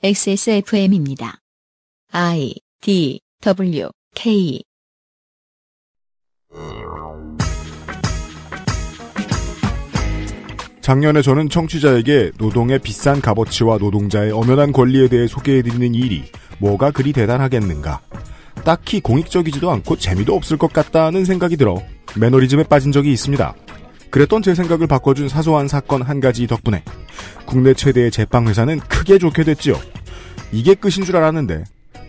XSFM입니다. I D W K 작년에 저는 청취자에게 노동의 비싼 값어치와 노동자의 엄연한 권리에 대해 소개해드리는 일이 뭐가 그리 대단하겠는가. 딱히 공익적이지도 않고 재미도 없을 것 같다는 생각이 들어 매너리즘에 빠진 적이 있습니다. 그랬던 제 생각을 바꿔준 사소한 사건 한 가지 덕분에 국내 최대의 제빵회사는 크게 좋게 됐지요. 이게 끝인 줄 알았는데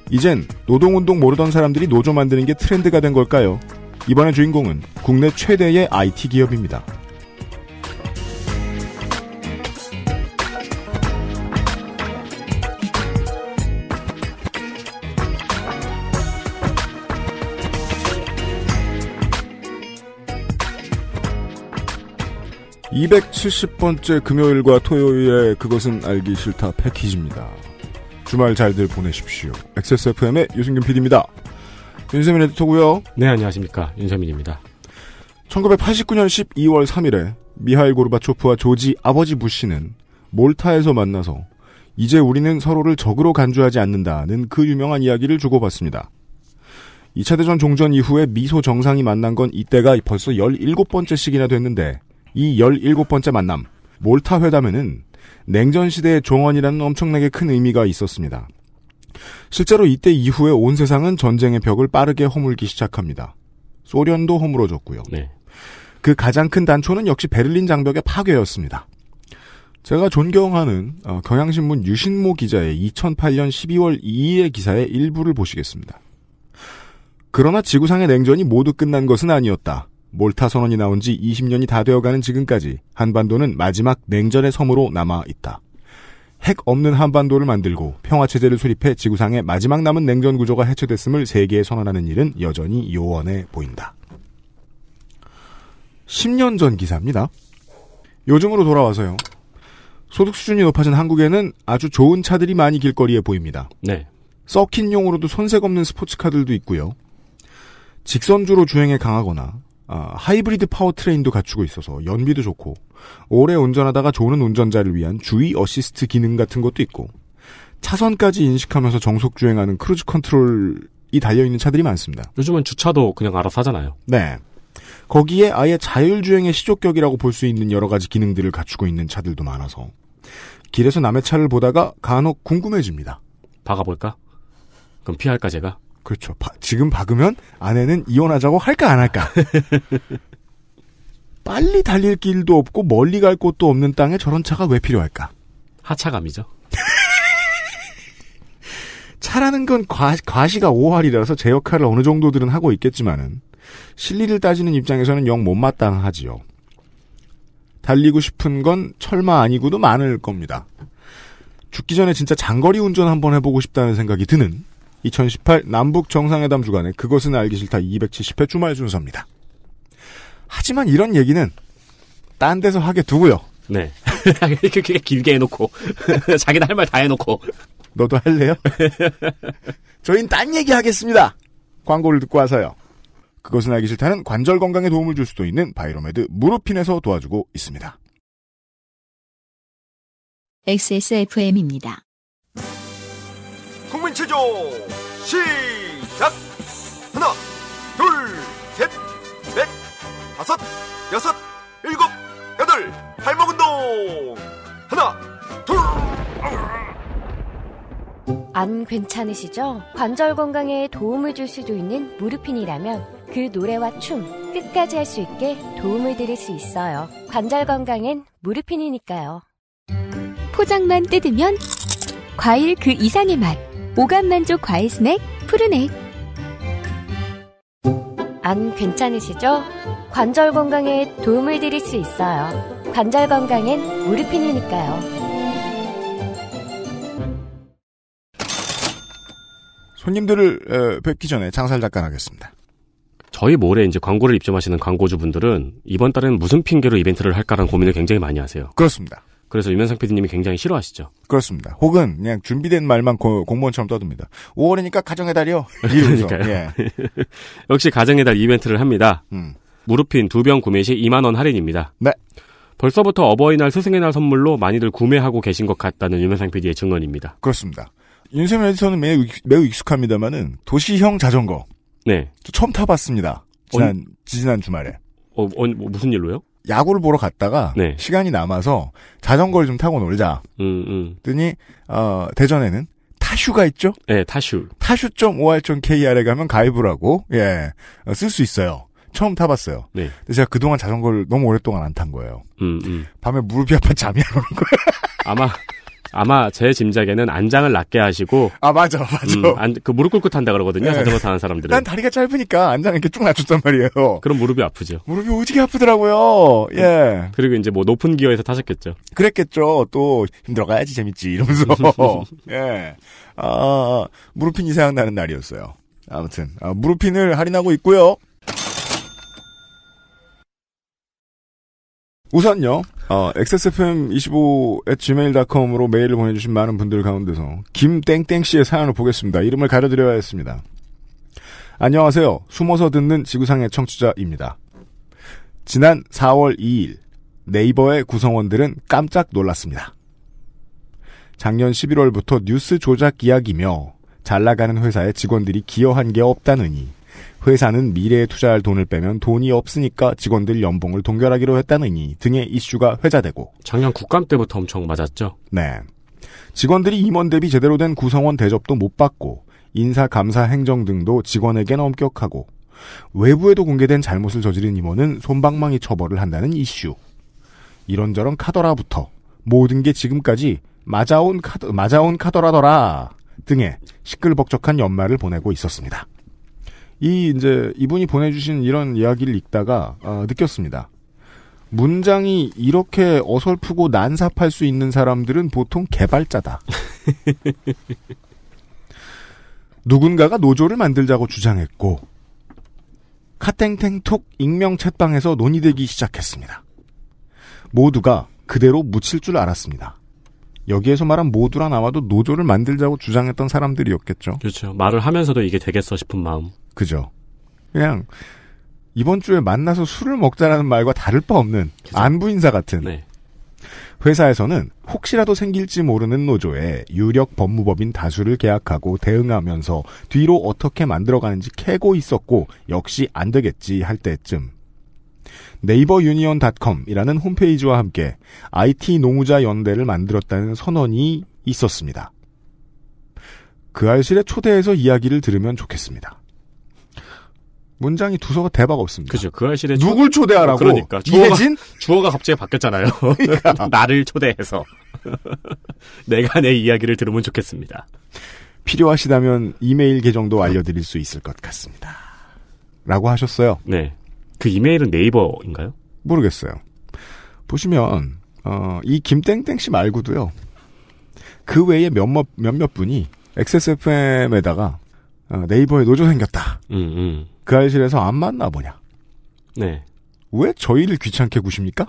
이젠 노동운동 모르던 사람들이 노조 만드는 게 트렌드가 된 걸까요? 이번의 주인공은 국내 최대의 IT 기업입니다. 270번째 금요일과 토요일에 그것은 알기 싫다 패키지입니다. 주말 잘들 보내십시오. XSFM의 유승균 PD입니다. 윤세민 에디터고요. 네, 안녕하십니까. 윤세민입니다. 1989년 12월 3일에 미하일 고르바초프와 조지 아버지 부시는 몰타에서 만나서 이제 우리는 서로를 적으로 간주하지 않는다는 그 유명한 이야기를 주고받습니다. 2차 대전 종전 이후에 미소 정상이 만난 건 이때가 벌써 1 7번째시기나 됐는데 이 17번째 만남, 몰타 회담에는 냉전 시대의 종언이라는 엄청나게 큰 의미가 있었습니다. 실제로 이때 이후에 온 세상은 전쟁의 벽을 빠르게 허물기 시작합니다. 소련도 허물어졌고요. 네. 그 가장 큰 단초는 역시 베를린 장벽의 파괴였습니다. 제가 존경하는 어, 경향신문 유신모 기자의 2008년 12월 2일의 기사의 일부를 보시겠습니다. 그러나 지구상의 냉전이 모두 끝난 것은 아니었다. 몰타 선언이 나온 지 20년이 다 되어가는 지금까지 한반도는 마지막 냉전의 섬으로 남아 있다. 핵 없는 한반도를 만들고 평화체제를 수립해 지구상의 마지막 남은 냉전 구조가 해체됐음을 세계에 선언하는 일은 여전히 요원해 보인다. 10년 전 기사입니다. 요즘으로 돌아와서요. 소득 수준이 높아진 한국에는 아주 좋은 차들이 많이 길거리에 보입니다. 네. 썩힌용으로도 손색 없는 스포츠카들도 있고요. 직선주로 주행에 강하거나 아, 하이브리드 파워트레인도 갖추고 있어서 연비도 좋고 오래 운전하다가 조는 운전자를 위한 주의 어시스트 기능 같은 것도 있고 차선까지 인식하면서 정속 주행하는 크루즈 컨트롤이 달려 있는 차들이 많습니다. 요즘은 주차도 그냥 알아서 하잖아요. 네. 거기에 아예 자율주행의 시조격이라고 볼 수 있는 여러 가지 기능들을 갖추고 있는 차들도 많아서 길에서 남의 차를 보다가 간혹 궁금해집니다. 박아볼까? 그럼 피할까 제가? 그렇죠. 바, 지금 박으면 아내는 이혼하자고 할까 안 할까. 빨리 달릴 길도 없고 멀리 갈 곳도 없는 땅에 저런 차가 왜 필요할까? 하차감이죠. 차라는 건 과, 과시가 5할이라서 제 역할을 어느 정도들은 하고 있겠지만은 실리를 따지는 입장에서는 영 못마땅하지요. 달리고 싶은 건 철마 아니고도 많을 겁니다. 죽기 전에 진짜 장거리 운전 한번 해보고 싶다는 생각이 드는 2018 남북 정상회담 주간에 그것은 알기 싫다 270회 주말 순서입니다. 하지만 이런 얘기는 딴 데서 하게 두고요. 네. 그렇게 길게 해놓고 자기는 할 말 다 해놓고 너도 할래요? 저희는 딴 얘기 하겠습니다. 광고를 듣고 와서요. 그것은 알기 싫다는 관절 건강에 도움을 줄 수도 있는 바이로메드 무릎핀에서 도와주고 있습니다. XSFM입니다. 국민 체조 시작 하나 둘셋넷 다섯 여섯 일곱 여덟 발목 운동 하나 둘안 괜찮으시죠? 관절 건강에 도움을 줄 수도 있는 무르핀이라면 그 노래와 춤 끝까지 할 수 있게 도움을 드릴 수 있어요. 관절 건강엔 무르핀이니까요. 포장만 뜯으면 과일 그 이상의 맛. 오감만족 과일 스낵 푸르넥 안 괜찮으시죠? 관절 건강에 도움을 드릴 수 있어요. 관절 건강엔 무르핀이니까요. 손님들을 뵙기 전에 장사 잠깐 하겠습니다. 저희 몰에 이제 광고를 입점하시는 광고주분들은 이번 달엔 무슨 핑계로 이벤트를 할까라는 고민을 굉장히 많이 하세요. 그렇습니다. 그래서 유면상 PD님이 굉장히 싫어하시죠. 그렇습니다. 혹은 그냥 준비된 말만 고, 공무원처럼 떠듭니다. 5월이니까 가정의 달이요. 그러니까요. 예. 역시 가정의 달 이벤트를 합니다. 음. 무릎핀 두 병 구매 시 2만 원 할인입니다. 네. 벌써부터 어버이날 스승의 날 선물로 많이들 구매하고 계신 것 같다는 유면상 PD의 증언입니다. 그렇습니다. 윤세민 에디터는 매우, 매우 익숙합니다만은 도시형 자전거. 네. 처음 타봤습니다. 지난, 어, 지난 주말에. 어, 어, 무슨 일로요? 야구를 보러 갔다가 네. 시간이 남아서 자전거를 좀 타고 놀자. 음, 음. 더니 어, 대전에는 타슈가 있죠? 네, 타슈. 타슈.5 r k r 에 가면 가입을 하고 예, 어, 쓸수 있어요. 처음 타봤어요. 네. 근데 제가 그동안 자전거를 너무 오랫동안 안 탄 거예요. 음, 음. 밤에 무릎이 아파 잠이 안 오는 거예요. 아마 아마 제 짐작에는 안장을 낮게 하시고 아 맞아 음, 맞아 음, 안, 그 무릎 꿇고탄다 그러거든요 네. 자전거 타는 사람들은 난 다리가 짧으니까 안장 이렇게 쭉 낮췄단 말이에요 그럼 무릎이 아프죠 무릎이 오지게 아프더라고요 예. 음, 예 그리고 이제 뭐 높은 기어에서 타셨겠죠 그랬겠죠 또 힘들어가야지 재밌지 이러면서 예아 무릎핀이 생각나는 날이었어요 아무튼 아, 무릎핀을 할인하고 있고요 우선요 어, xsfm25@gmail.com으로 메일을 보내주신 많은 분들 가운데서 김땡땡 씨의 사연을 보겠습니다. 이름을 가려드려야 했습니다. 안녕하세요. 숨어서 듣는 지구상의 청취자입니다. 지난 4월 2일 네이버의 구성원들은 깜짝 놀랐습니다. 작년 11월부터 뉴스 조작 이야기며 잘 나가는 회사의 직원들이 기여한 게 없다느니 회사는 미래에 투자할 돈을 빼면 돈이 없으니까 직원들 연봉을 동결하기로 했다느니 등의 이슈가 회자되고 작년 국감 때부터 엄청 맞았죠. 네. 직원들이 임원 대비 제대로 된 구성원 대접도 못 받고 인사 감사 행정 등도 직원에겐 엄격하고 외부에도 공개된 잘못을 저지른 임원은 손방망이 처벌을 한다는 이슈. 이런저런 카더라부터 모든 게 지금까지 맞아온 카더, 맞아온 카더라더라 등의 시끌벅적한 연말을 보내고 있었습니다. 이 이제 이분이 보내주신 이런 이야기를 읽다가 아, 느꼈습니다. 문장이 이렇게 어설프고 난삽할 수 있는 사람들은 보통 개발자다. 누군가가 노조를 만들자고 주장했고 카탱탱톡 익명 채방에서 논의되기 시작했습니다. 모두가 그대로 묻힐 줄 알았습니다. 여기에서 말한 모두란 나와도 노조를 만들자고 주장했던 사람들이었겠죠. 그렇죠. 말을 하면서도 이게 되겠어 싶은 마음. 그죠. 그냥 이번 주에 만나서 술을 먹자라는 말과 다를 바 없는 안부 인사 같은 네. 회사에서는 혹시라도 생길지 모르는 노조에 유력 법무법인 다수를 계약하고 대응하면서 뒤로 어떻게 만들어가는지 캐고 있었고 역시 안 되겠지 할 때쯤 네이버 유니온닷컴이라는 홈페이지와 함께 IT 노무자 연대를 만들었다는 선언이 있었습니다. 그 알실에 초대해서 이야기를 들으면 좋겠습니다. 문장이 두서가 대박 없습니다. 그죠. 그 알실에 누굴 초대하라고? 그러니까 주어가, 이해진 주어가 갑자기 바뀌었잖아요. 그러니까. 나를 초대해서 내가 내 이야기를 들으면 좋겠습니다. 필요하시다면 이메일 계정도 알려드릴 수 있을 것 같습니다. 라고 하셨어요. 네. 그 이메일은 네이버인가요? 모르겠어요. 보시면 어, 이 김땡땡 씨 말고도요. 그 외에 몇몇 몇몇 분이 XSFM에다가 어, 네이버에 노조 생겼다. 음, 음. 그아이실에서안맞나보냐 네. 왜 저희를 귀찮게 구십니까?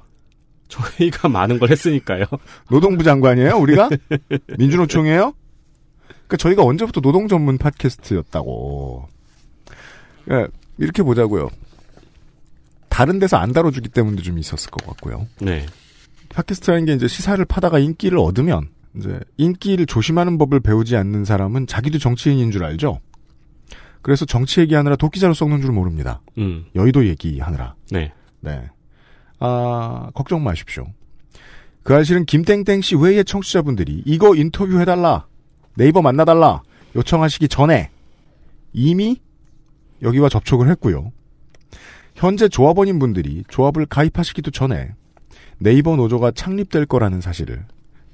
저희가 많은 걸 했으니까요. 노동부 장관이에요, 우리가? 민주노총이에요? 그러니까 저희가 언제부터 노동 전문 팟캐스트였다고. 그러니까 이렇게 보자고요. 다른 데서 안 다뤄주기 때문도 좀 있었을 것 같고요. 네. 팟캐스트라는 게 이제 시사를 파다가 인기를 얻으면 이제 인기를 조심하는 법을 배우지 않는 사람은 자기도 정치인인 줄 알죠. 그래서 정치 얘기하느라 도끼자루 썩는 줄 모릅니다. 음. 여의도 얘기하느라. 네. 네. 아, 걱정 마십시오. 그 사실은 김땡땡 씨 외의 청취자분들이 이거 인터뷰 해달라. 네이버 만나달라. 요청하시기 전에 이미 여기와 접촉을 했고요. 현재 조합원인 분들이 조합을 가입하시기도 전에 네이버 노조가 창립될 거라는 사실을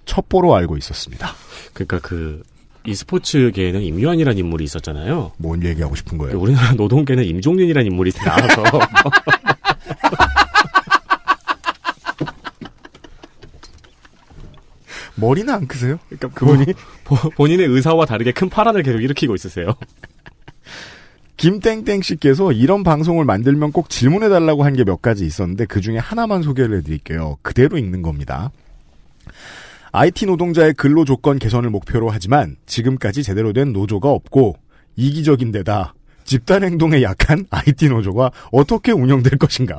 첩보로 알고 있었습니다. 그러니까 그 e스포츠계에는 임요한이라는 인물이 있었잖아요. 뭔 얘기하고 싶은 거예요? 우리나라 노동계는 임종린이라는 인물이 나와서 머리는 안 크세요? 그러니까 그분이 뭐. 본인의 의사와 다르게 큰 파란을 계속 일으키고 있으세요. 김땡땡 씨께서 이런 방송을 만들면 꼭 질문해달라고 한 게 몇 가지 있었는데 그 중에 하나만 소개를 해드릴게요. 그대로 읽는 겁니다. IT 노동자의 근로 조건 개선을 목표로 하지만 지금까지 제대로 된 노조가 없고 이기적인 데다 집단 행동에 약한 IT 노조가 어떻게 운영될 것인가.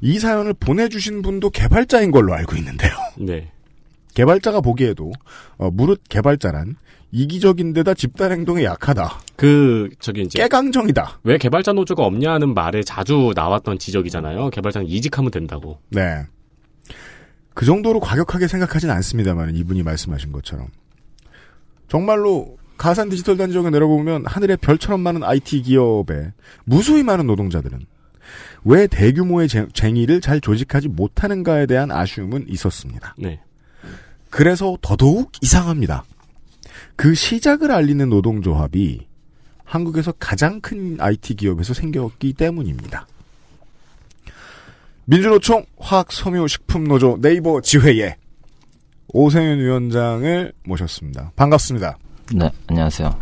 이 사연을 보내주신 분도 개발자인 걸로 알고 있는데요. 네. 개발자가 보기에도 어, 무릇 개발자란 이기적인데다 집단 행동에 약하다. 그 저기 이제 깨강정이다. 왜 개발자 노조가 없냐는 말에 자주 나왔던 지적이잖아요. 개발자는 이직하면 된다고. 네. 그 정도로 과격하게 생각하진 않습니다만 이분이 말씀하신 것처럼 정말로 가산 디지털 단지역에 내려보면 하늘에 별처럼 많은 IT 기업에 무수히 많은 노동자들은 왜 대규모의 쟁의를 잘 조직하지 못하는가에 대한 아쉬움은 있었습니다. 네. 그래서 더더욱 이상합니다. 그 시작을 알리는 노동조합이 한국에서 가장 큰 IT 기업에서 생겼기 때문입니다. 민주노총 화학섬유식품노조 네이버 지회에 오세윤 위원장을 모셨습니다. 반갑습니다. 네, 안녕하세요.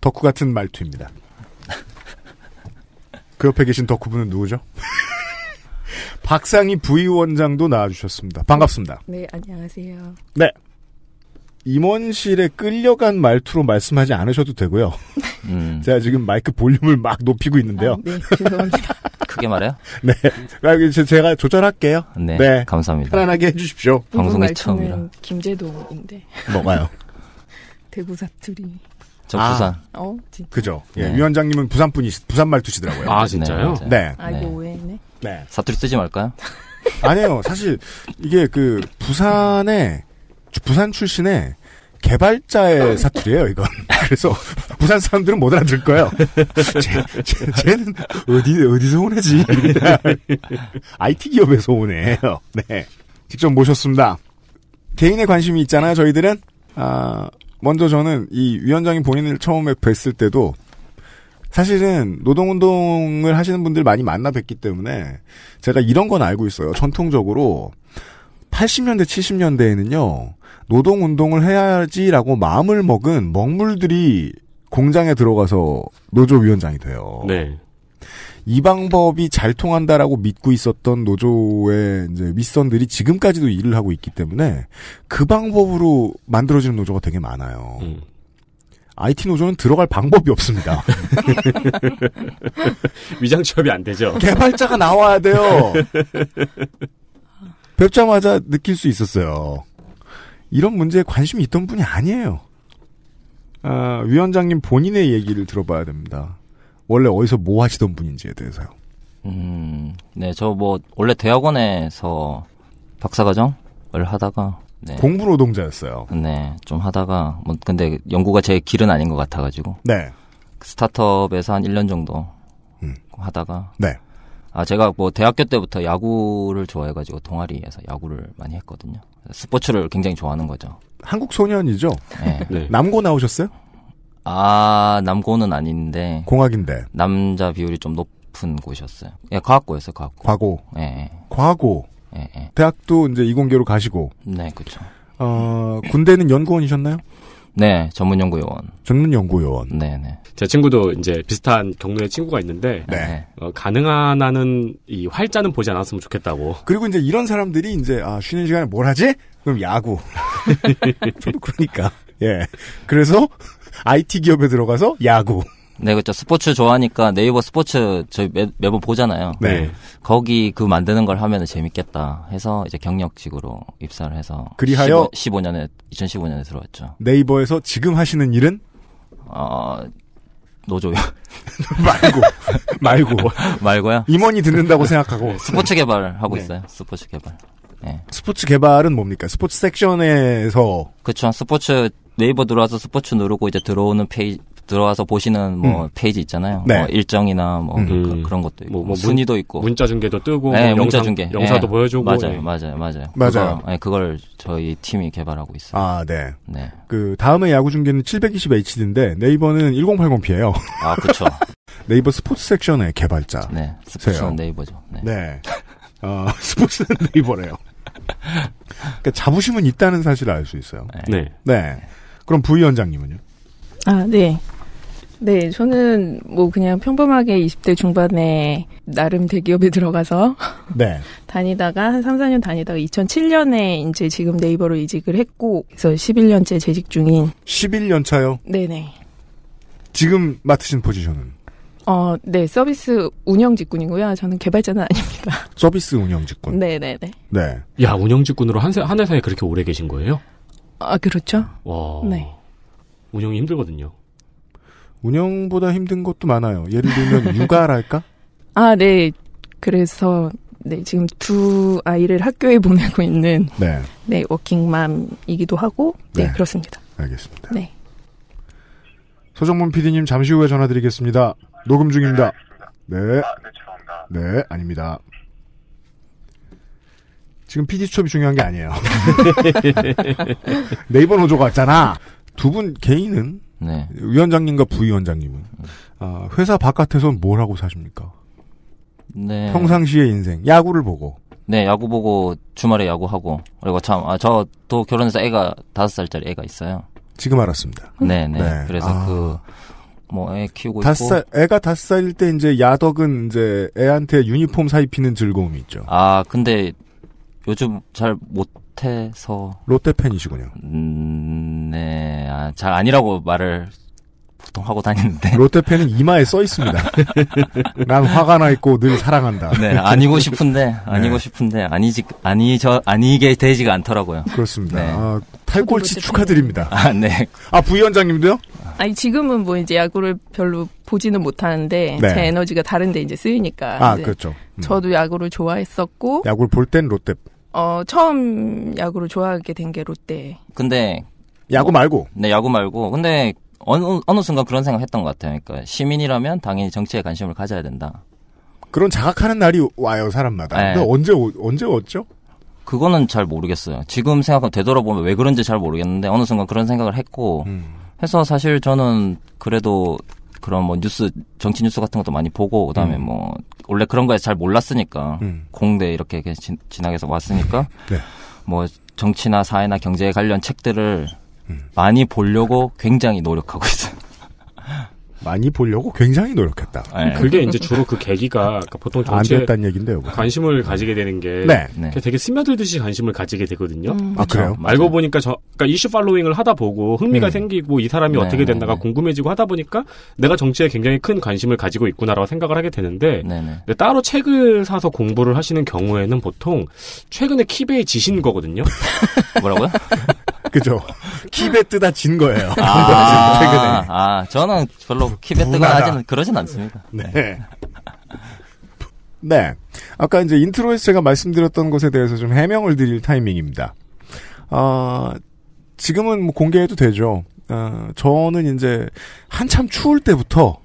덕후 같은 말투입니다. 그 옆에 계신 덕후분은 누구죠? 박상희 부위원장도 나와주셨습니다. 반갑습니다. 네, 안녕하세요. 네. 임원실에 끌려간 말투로 말씀하지 않으셔도 되고요. 음. 제가 지금 마이크 볼륨을 막 높이고 있는데요. 아, 네, 죄송합니다. 크게 말해요? 네. 아, 제가 조절할게요. 네. 네. 감사합니다. 편안하게 해주십시오. 방송이 처음이라. 김제동인데. 뭐가요? 대구 사투리. 저 아, 부산. 어, 진짜. 그죠. 예, 네. 예, 위원장님은 부산 분이 부산 말투시더라고요. 아 진짜요? 네. 네. 아 이거 네. 오해네. 네. 사투리 쓰지 말까요? 아니에요. 사실 이게 그 부산에 부산 출신의 개발자의 사투리예요, 이건. 그래서 부산 사람들은 못 알아들 거예요. 쟤, 쟤, 쟤는 어디 어디서 오네지. IT 기업에서 오네요. 네, 직접 모셨습니다. 개인의 관심이 있잖아요, 저희들은. 아, 먼저 저는 이 위원장이 본인을 처음에 뵀을 때도 사실은 노동운동을 하시는 분들 많이 만나 뵙기 때문에 제가 이런 건 알고 있어요. 전통적으로 80년대, 70년대에는요, 노동운동을 해야지라고 마음을 먹은 먹물들이 공장에 들어가서 노조위원장이 돼요. 네. 이 방법이 잘 통한다라고 믿고 있었던 노조의 이제 윗선들이 지금까지도 일을 하고 있기 때문에 그 방법으로 만들어지는 노조가 되게 많아요. 음. IT 노조는 들어갈 방법이 없습니다. 위장 취업이 안 되죠. 개발자가 나와야 돼요. 뵙자마자 느낄 수 있었어요. 이런 문제에 관심이 있던 분이 아니에요. 아, 위원장님 본인의 얘기를 들어봐야 됩니다. 원래 어디서 뭐 하시던 분인지에 대해서요. 음, 네, 저 뭐, 원래 대학원에서 박사과정을 하다가, 네. 공부 노동자였어요. 네, 좀 하다가, 뭐, 근데 연구가 제 길은 아닌 것 같아가지고. 네. 그 스타트업에서 한 1년 정도 음. 하다가. 네. 아 제가 뭐 대학교 때부터 야구를 좋아해가지고 동아리에서 야구를 많이 했거든요. 스포츠를 굉장히 좋아하는 거죠. 한국 소년이죠. 네. 네. 남고 나오셨어요? 아 남고는 아닌데 공학인데 남자 비율이 좀 높은 곳이었어요. 예, 과학고였어요. 과학고. 과고. 예. 네. 과고. 예, 예, 대학도 이제 이공계로 가시고. 네, 그렇죠. 어, 군대는 연구원이셨나요? 네, 전문 연구요원. 전문 연구요원. 네, 네. 제 친구도 이제 비슷한 경로의 친구가 있는데 네. 네. 어, 가능한 한은 이 활자는 보지 않았으면 좋겠다고. 그리고 이제 이런 사람들이 이제 아, 쉬는 시간에 뭘 하지? 그럼 야구. 저도 그러니까. 예. 그래서 IT 기업에 들어가서 야구. 네, 그렇죠. 스포츠 좋아하니까 네이버 스포츠 저희 매, 매번 보잖아요. 네. 네. 거기 그 만드는 걸 하면 재밌겠다 해서 이제 경력직으로 입사를 해서 그리하여 15, 년에 2015년에 들어왔죠. 네이버에서 지금 하시는 일은 어 노조요. 말고 말고 말고요. 임원이 듣는다고 생각하고 스포츠 개발을 하고 네. 있어요. 스포츠 개발. 네. 스포츠 개발은 뭡니까? 스포츠 섹션에서 그렇죠. 스포츠 네이버 들어와서 스포츠 누르고 이제 들어오는 페이지 들어와서 보시는 뭐 음. 페이지 있잖아요. 네. 뭐 일정이나 뭐 음. 그, 런 것도 있고 뭐, 뭐 순위도 있고 문자 중계도 뜨고 네, 뭐 문자 영상, 중계 영사도 네. 보여주고 맞아요, 맞아요, 예. 맞아요. 맞아요. 그거, 네, 그걸 저희 팀이 개발하고 있어요. 아, 네. 네. 그 다음에 야구 중계는 720HD인데 네이버는 1080p예요. 아, 그렇죠. 네이버 스포츠 섹션의 개발자. 네, 스포츠는 네이버죠. 네. 네. 어, 스포츠는 네이버래요. 그러니까 자부심은 있다는 사실을 알 수 있어요. 네. 네. 네. 그럼 부위원장님은요? 아, 네. 네, 저는 뭐 그냥 평범하게 20대 중반에 나름 대기업에 들어가서 네. 다니다가 한 3, 4년 다니다가 2007년에 이제 지금 네이버로 이직을 했고 그래서 11년째 재직 중인 11년 차요? 네네. 지금 맡으신 포지션은? 어, 네, 서비스 운영 직군이고요. 저는 개발자는 아닙니다. 서비스 운영 직군? 네네네. 네. 야, 운영 직군으로 한, 한 회사에 그렇게 오래 계신 거예요? 아, 그렇죠. 와. 네. 운영이 힘들거든요. 운영보다 힘든 것도 많아요. 예를 들면 육아랄까? 아, 네. 그래서 네, 지금 두 아이를 학교에 보내고 있는 네, 네 워킹맘이기도 하고 네, 네. 그렇습니다. 알겠습니다. 네. 서정문 PD님 잠시 후에 전화드리겠습니다. 녹음 중입니다. 네. 네, 아닙니다. 지금 PD 수첩이 중요한 게 아니에요. 네이버 노조가 왔잖아. 두 분 개인은 네. 위원장님과 부위원장님은 아, 회사 바깥에선 뭘 하고 사십니까? 네. 평상시의 인생 야구를 보고. 네, 야구 보고 주말에 야구 하고 그리고 참아저 또 결혼해서 애가 다섯 살짜리 애가 있어요. 지금 알았습니다. 네, 네. 네. 그래서 아. 그. 뭐 애 키우고 다섯 살 애가 다섯 살일 때 이제 야덕은 이제 애한테 유니폼 사 입히는 즐거움이 있죠. 아 근데 요즘 잘못 롯데서 롯데 팬이시군요. 음, 네, 아, 잘 아니라고 말을 보통 하고 다니는데 롯데 팬은 이마에 써 있습니다. 난 화가 나 있고 늘 사랑한다. 네, 아니고 싶은데 네. 아니고 네. 싶은데 아니지 아니 저 아니게 되지가 않더라고요. 그렇습니다. 네. 아, 탈골치 축하드립니다. 아, 네. 아 부위원장님도요? 아니 지금은 뭐 이제 야구를 별로 보지는 못하는데 네. 제 에너지가 다른데 이제 쓰이니까. 아 이제 그렇죠. 음. 저도 야구를 좋아했었고 야구를 볼 땐 롯데 어, 처음 야구를 좋아하게 된 게 롯데. 근데 야구 말고. 네, 야구 말고. 근데 어느 어느 순간 그런 생각했던 것 같아요. 그러니까 시민이라면 당연히 정치에 관심을 가져야 된다. 그런 자각하는 날이 와요 사람마다. 네. 근데 언제 언제 왔죠? 그거는 잘 모르겠어요. 지금 생각하면 되돌아보면 왜 그런지 잘 모르겠는데 어느 순간 그런 생각을 했고 음. 해서 사실 저는 그래도 그런 뭐 뉴스 정치 뉴스 같은 것도 많이 보고 그다음에 음. 뭐 원래 그런 거에 잘 몰랐으니까 음. 공대 이렇게 지, 진학해서 왔으니까 네. 뭐 정치나 사회나 경제에 관련 책들을 음. 많이 보려고 굉장히 노력하고 있어요. 많이 보려고 굉장히 노력했다. 네. 그게 이제 주로 그 계기가 그러니까 보통 정치에 얘기인데요, 관심을 가지게 되는 게 네. 네. 되게 스며들듯이 관심을 가지게 되거든요. 음. 아 그래요? 그렇죠. 알고 맞아요. 보니까 저 그러니까 이슈 팔로잉을 하다 보고 흥미가 음. 생기고 이 사람이 네, 어떻게 됐나가 궁금해지고 하다 보니까 내가 정치에 굉장히 큰 관심을 가지고 있구나라고 생각을 하게 되는데 네, 네. 따로 책을 사서 공부를 하시는 경우에는 보통 최근에 키베이 지신 거거든요. 뭐라고요? 그죠. 키베트다 진 거예요. 아, 최근에. 아, 저는 별로 키베트가 아직 그러진 않습니다. 네. 네. 네. 아까 이제 인트로에서 제가 말씀드렸던 것에 대해서 좀 해명을 드릴 타이밍입니다. 아, 지금은 뭐 공개해도 되죠. 아, 저는 이제 한참 추울 때부터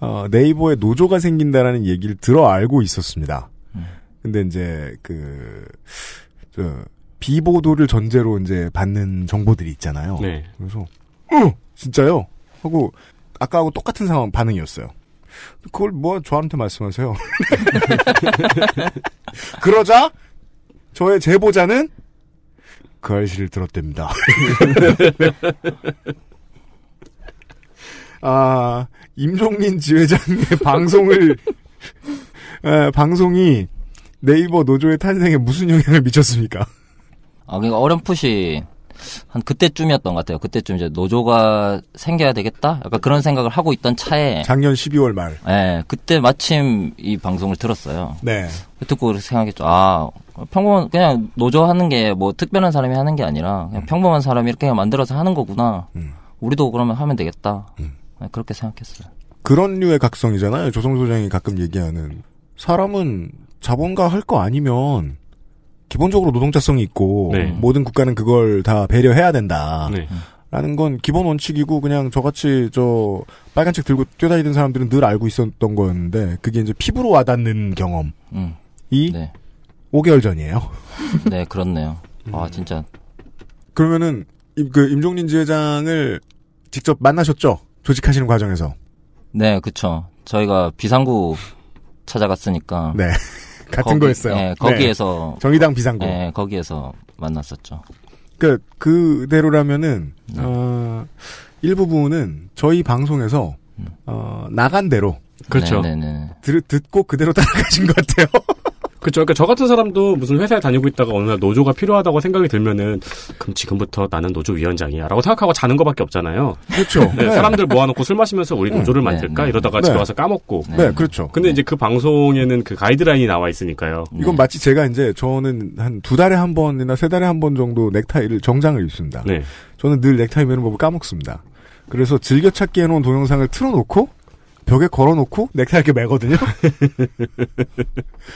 어, 네이버에 노조가 생긴다라는 얘기를 들어 알고 있었습니다. 음. 근데 이제 그, 저, 비보도를 전제로 이제 받는 정보들이 있잖아요. 네. 그래서 응 어, 진짜요? 하고 아까하고 똑같은 상황 반응이었어요. 그걸 뭐 저한테 말씀하세요. 그러자 저의 제보자는 그 알씨를 들었답니다. 아 임종민 지회장의 방송을 에, 방송이 네이버 노조의 탄생에 무슨 영향을 미쳤습니까? 아, 그러니까 어렴풋이 한 그때쯤이었던 것 같아요. 그때쯤 이제 노조가 생겨야 되겠다? 약간 그런 생각을 하고 있던 차에. 작년 12월 말. 네, 그때 마침 이 방송을 들었어요. 네. 듣고 생각했죠. 아, 평범한, 그냥 노조 하는 게 뭐 특별한 사람이 하는 게 아니라 그냥 음. 평범한 사람이 이렇게 만들어서 하는 거구나. 음. 우리도 그러면 하면 되겠다. 음. 네, 그렇게 생각했어요. 그런 류의 각성이잖아요. 조성소장이 가끔 얘기하는. 사람은 자본가 할 거 아니면 기본적으로 노동자성이 있고 네. 모든 국가는 그걸 다 배려해야 된다. 네. 라는 건 기본 원칙이고 그냥 저같이 저 빨간 책 들고 뛰어다니던 사람들은 늘 알고 있었던 거였는데 그게 이제 피부로 와닿는 경험이 음. 네. 5개월 전이에요. 네, 그렇네요. 음. 아 진짜. 그러면은 그 임종린 지회장을 직접 만나셨죠? 조직하시는 과정에서. 네, 그렇죠. 저희가 비상구 찾아갔으니까. 네. 같은 거기, 거였어요. 네, 거기에서 네. 정의당 비상구. 네, 거기에서 만났었죠. 그 그대로라면은 네. 어, 일부분은 저희 방송에서 음. 어, 나간 대로 그렇죠. 들, 네, 네, 네. 듣고 그대로 따라가신 것 같아요. 그렇죠. 러니까저 같은 사람도 무슨 회사에 다니고 있다가 어느 날 노조가 필요하다고 생각이 들면은 그럼 지금부터 나는 노조 위원장이야라고 생각하고 자는 것밖에 없잖아요. 그렇죠. 네, 네. 사람들 모아놓고 술 마시면서 우리 음. 노조를 만들까 네, 네, 이러다가 네. 집에 와서 까먹고. 네. 네, 그렇죠. 근데 이제 그 방송에는 그 가이드라인이 나와 있으니까요. 이건 마치 제가 이제 저는 한 두 달에 한 번이나 세 달에 한 번 정도 넥타이를 정장을 입습니다. 네. 저는 늘 넥타이 매는 법을 까먹습니다. 그래서 즐겨찾기 해놓은 동영상을 틀어놓고 벽에 걸어놓고 넥타이 이렇게 매거든요.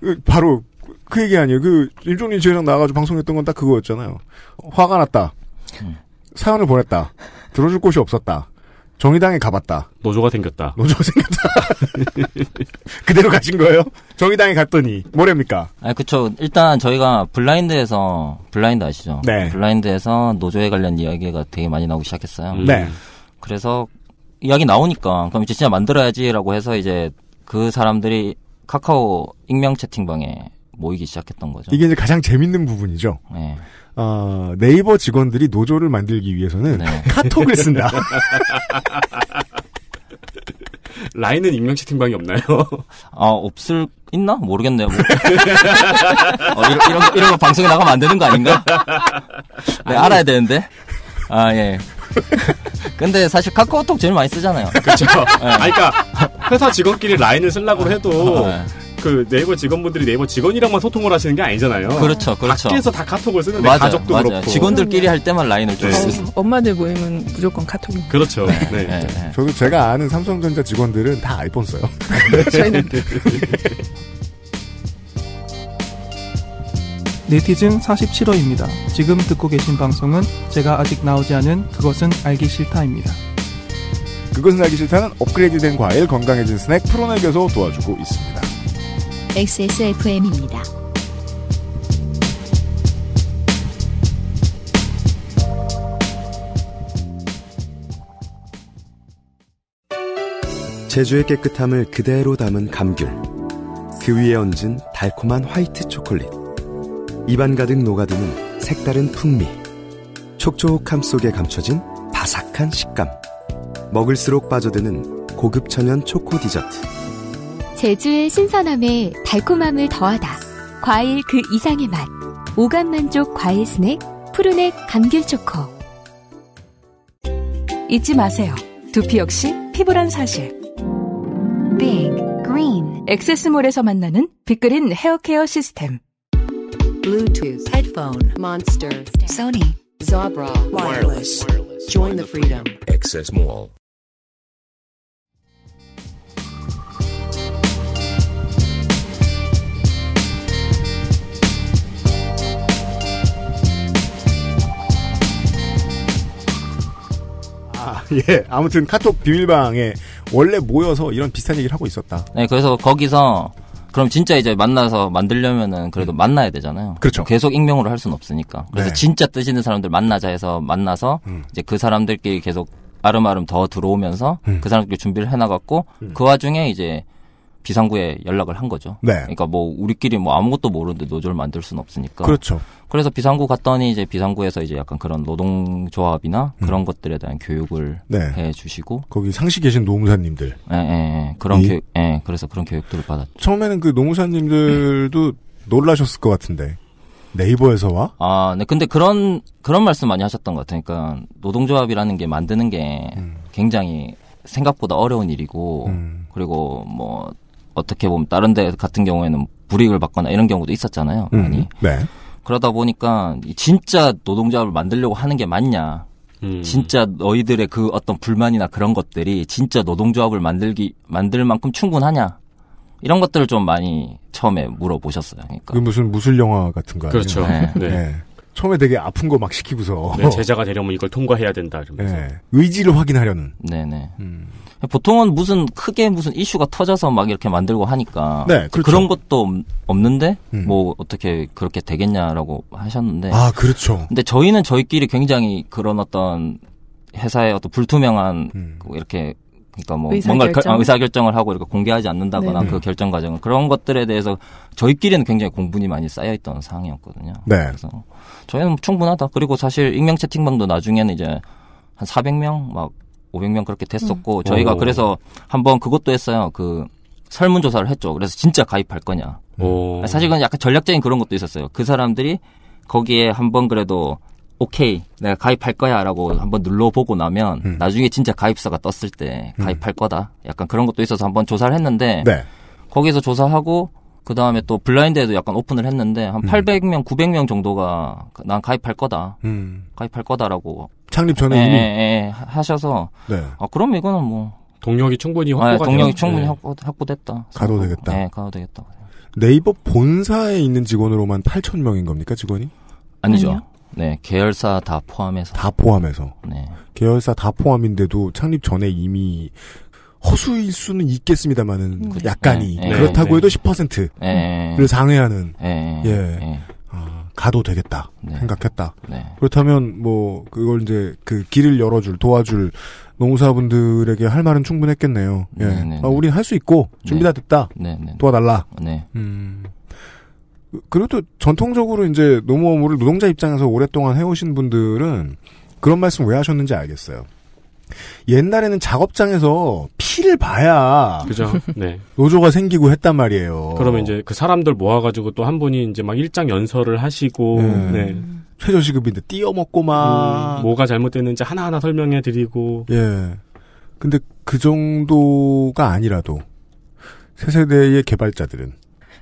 그, 바로 그 얘기 아니에요. 그 일종의 지회장 나와가지고 방송했던 건 딱 그거였잖아요. 화가 났다. 음. 사연을 보냈다. 들어줄 곳이 없었다. 정의당에 가봤다. 노조가 생겼다. 노조가 생겼다. 그대로 가신 거예요? 정의당에 갔더니 뭐랍니까? 아, 그쵸. 일단 저희가 블라인드에서 블라인드 아시죠? 네. 블라인드에서 노조에 관련 이야기가 되게 많이 나오기 시작했어요. 음. 네. 그래서 이야기 나오니까 그럼 이제 진짜 만들어야지라고 해서 이제 그 사람들이 카카오 익명 채팅방에 모이기 시작했던 거죠. 이게 이제 가장 재밌는 부분이죠. 네. 어, 네이버 직원들이 노조를 만들기 위해서는 네. 카톡을 쓴다. 라인은 익명 채팅방이 없나요? 아 없을 있나 모르겠네요. 뭐. 어, 이런, 이런, 이런 거 방송에 나가면 안 되는 거 아닌가? 네, 알아야 되는데. 아 예. 근데 사실 카카오톡 제일 많이 쓰잖아요. 그렇죠. 네. 그러니까 회사 직원끼리 라인을 쓰려고 해도 어, 네. 그 네이버 직원분들이 네이버 직원이랑만 소통을 하시는 게 아니잖아요. 그렇죠, 그렇죠. 밖에서 다 카톡을 쓰는데 맞아요, 가족도 맞아요. 그렇고 직원들끼리 할 때만 라인을 좀 네. 쓰. 엄마들 모임은 무조건 카톡. 그렇죠. 네. 네. 네. 네. 저도 제가 아는 삼성전자 직원들은 다 아이폰 써요. 저희는 네티즌 47호입니다. 지금 듣고 계신 방송은 제가 아직 나오지 않은 그것은 알기 싫다입니다. 그것은 알기 싫다는 업그레이드된 과일 건강해진 스낵 프로나교에서 도와주고 있습니다. XSFM입니다. 제주의 깨끗함을 그대로 담은 감귤. 그 위에 얹은 달콤한 화이트 초콜릿. 입안 가득 녹아드는 색다른 풍미. 촉촉함 속에 감춰진 바삭한 식감. 먹을수록 빠져드는 고급 천연 초코 디저트. 제주의 신선함에 달콤함을 더하다. 과일 그 이상의 맛. 오감 만족 과일 스낵 푸르넥 감귤 초코. 잊지 마세요. 두피 역시 피부란 사실. Big r 빅 e 린 엑세스몰에서 만나는 빅그린 헤어케어 시스템. Bluetooth, headphone, Monster, Sony, Zabra, wireless. wireless. Join the freedom. Access Mall. 아, 예. 아무튼 카톡 비밀방에 원래 모여서 이런 비슷한 얘기를 하고 있었다. 네, 그래서 거기서 그럼 진짜 이제 만나서 만들려면은 그래도 음. 만나야 되잖아요. 그렇죠. 계속 익명으로 할 수는 없으니까. 그래서 네. 진짜 뜻있는 사람들 만나자 해서 만나서 음. 이제 그 사람들끼리 계속 아름아름 더 들어오면서 음. 그 사람들끼리 준비를 해놔갖고그 음. 와중에 이제 비상구에 연락을 한 거죠. 네. 그러니까 뭐 우리끼리 뭐 아무것도 모르는데 노조를 만들 수는 없으니까. 그렇죠. 그래서 비상구 갔더니 이제 비상구에서 이제 약간 그런 노동조합이나 음. 그런 것들에 대한 교육을 네. 해주시고 거기 상시 계신 노무사님들. 예, 예, 예. 그런 교육, 예, 그래서 그런 교육들을 받았죠. 처음에는 그 노무사님들도 음. 놀라셨을 것 같은데. 네이버에서 와? 아, 네. 근데 그런 그런 말씀 많이 하셨던 것 같아요. 그러니까 노동조합이라는 게 만드는 게 음. 굉장히 생각보다 어려운 일이고 음. 그리고 뭐 어떻게 보면 다른 데 같은 경우에는 불이익을 받거나 이런 경우도 있었잖아요. 음, 많이. 음, 네. 그러다 보니까 진짜 노동조합을 만들려고 하는 게 맞냐. 음. 진짜 너희들의 그 어떤 불만이나 그런 것들이 진짜 노동조합을 만들기 만들 만큼 충분하냐 이런 것들을 좀 많이 처음에 물어보셨어요. 그러니까 그 무슨 무술 영화 같은 거 그렇죠. 네. 네. 네. 처음에 되게 아픈 거 막 시키고서 네, 제자가 되려면 이걸 통과해야 된다. 이러면 네. 의지를 확인하려는. 네네. 네. 음. 보통은 무슨 크게 무슨 이슈가 터져서 막 이렇게 만들고 하니까 네, 그렇죠. 그런 것도 없는데 음. 뭐 어떻게 그렇게 되겠냐라고 하셨는데 아 그렇죠. 근데 저희는 저희끼리 굉장히 그런 어떤 회사의 어떤 불투명한 음. 그 이렇게 그러니까 뭐 의사 뭔가 결정? 아, 의사 결정을 하고 이렇게 공개하지 않는다거나 네. 그 음. 결정 과정은 그런 것들에 대해서 저희끼리는 굉장히 공분이 많이 쌓여 있던 상황이었거든요. 네. 그래서 저희는 충분하다. 그리고 사실 익명 채팅방도 나중에는 이제 한 400명 막 500명 그렇게 됐었고 음. 저희가 오. 그래서 한번 그것도 했어요. 그 설문 조사를 했죠. 그래서 진짜 가입할 거냐. 오. 사실은 약간 전략적인 그런 것도 있었어요. 그 사람들이 거기에 한번 그래도 오케이 내가 가입할 거야라고 한번 눌러보고 나면 음. 나중에 진짜 가입사가 떴을 때 음. 가입할 음. 거다. 약간 그런 것도 있어서 한번 조사를 했는데 네. 거기서 조사하고 그 다음에 또 블라인드에도 약간 오픈을 했는데 한 800명, 음. 900명 정도가 난 가입할 거다, 음. 가입할 거다라고 창립 전에 예, 이미 예, 예, 하셔서 네. 아 그럼 이거는 뭐 동력이 충분히 아, 확보가 네, 동력이 되었... 충분히 예. 확보, 확보됐다. 가도 되겠다. 네, 가도 되겠다. 네이버 본사에 있는 직원으로만 8천 명인 겁니까 직원이? 아니죠. 네, 계열사 다 포함해서. 다 포함해서. 네. 계열사 다 포함인데도 창립 전에 이미 허수일 수는 있겠습니다만은 약간이 네, 네 그렇다고 네. 해도 10%를 상회하는 예. 아. 가도 되겠다 네. 생각했다. 네. 그렇다면 뭐 그걸 이제 그 길을 열어줄 도와줄 농사분들에게 할 말은 충분했겠네요. 예. 네, 네, 아, 네. 우린 할 수 있고 준비 다 됐다. 도와달라. 음. 그래도 전통적으로 이제 노무업무를 노동자 입장에서 오랫동안 해오신 분들은 그런 말씀 왜 하셨는지 알겠어요. 옛날에는 작업장에서 피를 봐야 그죠. 네. 노조가 생기고 했단 말이에요. 그러면 이제 그 사람들 모아가지고 또 한 분이 이제 막 일장 연설을 하시고 네. 네. 최저시급인데 띄어먹고 막 음, 뭐가 잘못됐는지 하나하나 설명해드리고 예. 근데 그 정도가 아니라도 새 세대의 개발자들은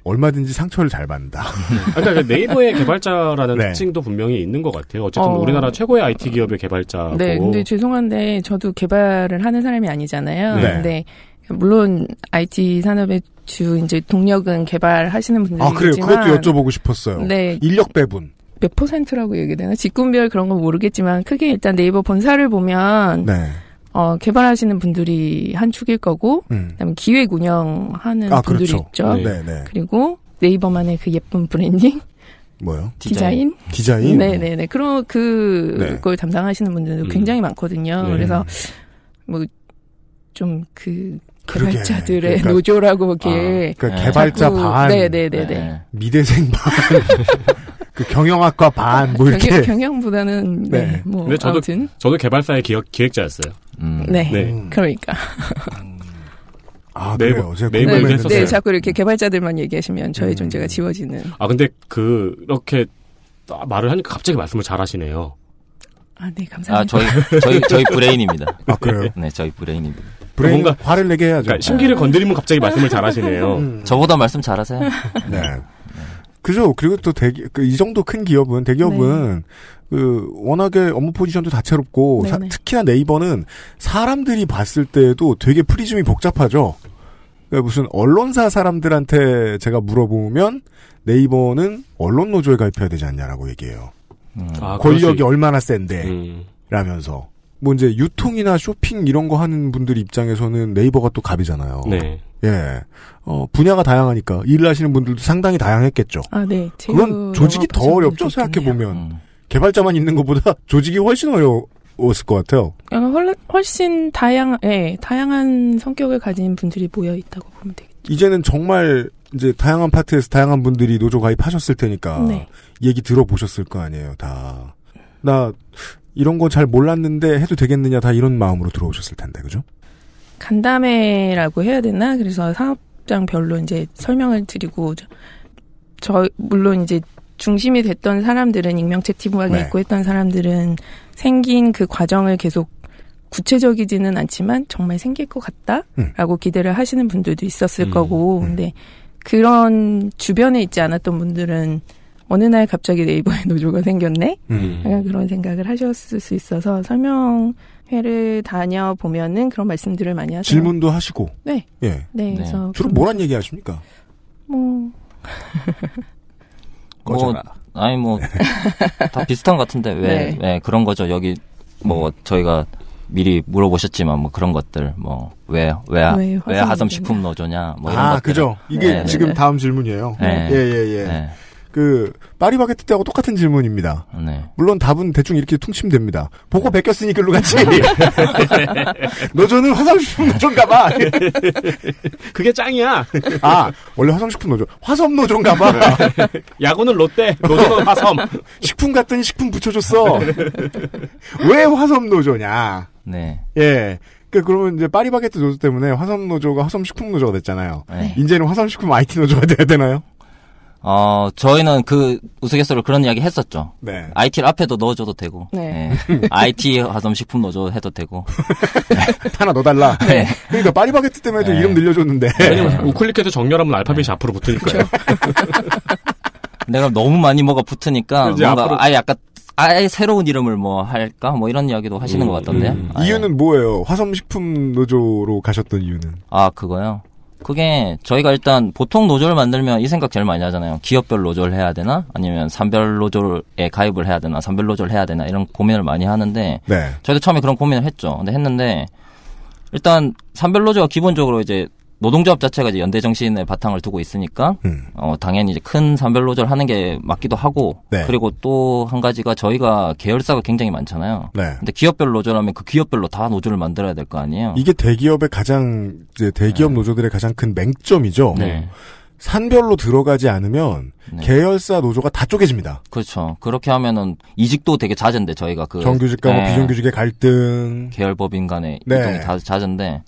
얼마든지 상처를 잘 받는다. 음. 그러니까 네이버의 개발자라는 네. 특징도 분명히 있는 것 같아요. 어쨌든 어... 우리나라 최고의 IT 기업의 개발자고. 네, 근데 죄송한데 저도 개발을 하는 사람이 아니잖아요. 네. 근데 물론 IT 산업의 주 이제 동력은 개발하시는 분들이지만 아, 그래요. 그것도 여쭤보고 싶었어요. 네. 인력 배분. 몇 퍼센트라고 얘기되나? 직군별 그런 건 모르겠지만 크게 일단 네이버 본사를 보면 네. 어, 개발하시는 분들이 한 축일 거고, 음. 그다음에 기획 운영하는 아, 분들이 그렇죠. 있죠. 네. 네. 네. 그리고 네이버만의 그 예쁜 브랜딩. 뭐요? 디자인? 디자인? 네네네. 네, 네. 그런, 그, 네. 그걸 담당하시는 분들도 음. 굉장히 많거든요. 네. 그래서, 뭐, 좀 그, 개발자들의 그러니까, 노조라고 아, 이렇게. 아, 그러니까 개발자 반. 네네네네. 미대생 반. 그 경영학과 반, 뭐 이렇게. 경영, 보다는 네. 네. 뭐. 근데 저도, 아무튼. 저도 개발사의 기획, 기획자였어요. 음. 네. 네. 음. 그러니까. 아, 네이버, 그래요. 네이버 네, 네, 기했었어요 네, 자꾸 이렇게 음. 개발자들만 얘기하시면 저의 음. 존재가 지워지는. 아, 근데 그, 이렇게 말을 하니까 갑자기 말씀을 잘 하시네요. 아, 네, 감사합니다. 아, 저희, 저희, 저희 브레인입니다. 아, 그래요? 네, 저희 브레인입니다. 브레인 뭔가 화를 내게 해야죠. 그러니까 심기를 네. 건드리면 갑자기 말씀을 잘 하시네요. 음. 저보다 말씀 잘 하세요. 네. 그죠. 그리고 또 대기, 그이 정도 큰 기업은, 대기업은, 네. 그, 워낙에 업무 포지션도 다채롭고, 사, 특히나 네이버는 사람들이 봤을 때에도 되게 프리즘이 복잡하죠. 그러니까 무슨 언론사 사람들한테 제가 물어보면 네이버는 언론 노조에 가입해야 되지 않냐라고 얘기해요. 음. 아, 권력이 얼마나 센데, 음. 라면서. 뭐 이제 유통이나 쇼핑 이런 거 하는 분들 입장에서는 네이버가 또 갑이잖아요. 네. 예. 어, 분야가 다양하니까 일을 하시는 분들도 상당히 다양했겠죠. 아, 네. 그건 조직이 더 어렵죠, 생각해보면. 음. 개발자만 있는 것보다 조직이 훨씬 어려웠을 것 같아요. 아, 훨씬 다양, 예, 다양한 성격을 가진 분들이 모여 있다고 보면 되겠죠. 이제는 정말 이제 다양한 파트에서 다양한 분들이 노조 가입하셨을 테니까 네. 얘기 들어보셨을 거 아니에요, 다. 나 이런 거 잘 몰랐는데 해도 되겠느냐 다 이런 마음으로 들어오셨을 텐데, 그죠? 간담회라고 해야 되나? 그래서 사업장별로 이제 설명을 드리고 저 물론 이제 중심이 됐던 사람들은 익명 채팅방에 네. 있고 했던 사람들은 생긴 그 과정을 계속 구체적이지는 않지만 정말 생길 것 같다라고 음. 기대를 하시는 분들도 있었을 음. 거고 음. 근데 그런 주변에 있지 않았던 분들은 어느 날 갑자기 네이버에 노조가 생겼네 음. 약간 그런 생각을 하셨을 수 있어서 설명 회를 다녀보면은 그런 말씀들을 많이 하세요. 질문도 하시고. 네. 예. 네. 네. 그래서 주로 뭐란 얘기 하십니까? 뭐. 꺼져 뭐, 아니 뭐 다 비슷한 것 같은데 왜, 네. 왜 그런 거죠? 여기 뭐 저희가 미리 물어보셨지만 뭐 그런 것들 뭐 왜 왜왜 왜, 화성식품 넣어조냐뭐 이런 아, 것들. 그죠. 이게 네. 지금 네. 다음 질문이에요. 예예 네. 예. 예, 예. 그 파리바게트 때하고 똑같은 질문입니다. 네. 물론 답은 대충 이렇게 퉁치 됩니다. 보고 베꼈으니 글로 갔지. 노조는 화성식품 노조인가봐. 그게 짱이야. 아 원래 화성식품 노조. 화성 노조인가봐. 야구는 롯데, 노조는 화성 식품 같은 식품 붙여줬어. 왜화성 노조냐. 네. 예. 그 그러면 이제 파리바게트 노조 때문에 화성 노조가 화성 식품 노조가 됐잖아요. 네. 이제는 화성 식품 IT 노조가 돼야 되나요? 어, 저희는 그 우스갯소리로 그런 이야기 했었죠. 네. IT를 앞에도 넣어줘도 되고. 네. 네. IT 화점식품 넣어줘도 해도 되고. 네. 하나 넣어달라. 네. 그러니까 파리바게트 때문에도 네. 이름 늘려줬는데. 네. 우클릭해서 정렬하면 알파벳이 네. 앞으로 붙으니까요. 내가 그렇죠. 너무 많이 뭐가 붙으니까 뭔가 앞으로... 아예 약간 아예 새로운 이름을 뭐 할까 뭐 이런 이야기도 하시는 음, 것 같던데요. 음. 이유는 뭐예요? 화성식품 노조로 가셨던 이유는? 아 그거요. 그게 저희가 일단 보통 노조를 만들면 이 생각 제일 많이 하잖아요. 기업별 노조를 해야 되나 아니면 산별 노조에 가입을 해야 되나 산별 노조를 해야 되나 이런 고민을 많이 하는데 네. 저희도 처음에 그런 고민을 했죠. 근데 했는데 일단 산별 노조가 기본적으로 이제 노동조합 자체가 이제 연대 정신의 바탕을 두고 있으니까 음. 어 당연히 이제 큰 산별 노조를 하는 게 맞기도 하고 네. 그리고 또 한 가지가 저희가 계열사가 굉장히 많잖아요. 네. 근데 기업별 노조라면 그 기업별로 다 노조를 만들어야 될 거 아니에요. 이게 대기업의 가장 이제 대기업 네. 노조들의 가장 큰 맹점이죠. 네. 산별로 들어가지 않으면 네. 계열사 노조가 다 쪼개집니다. 그렇죠. 그렇게 하면은 이직도 되게 잦은데 저희가 그 정규직과 뭐 네. 비정규직의 갈등, 계열법인 간의 네. 이동이 다 잦은데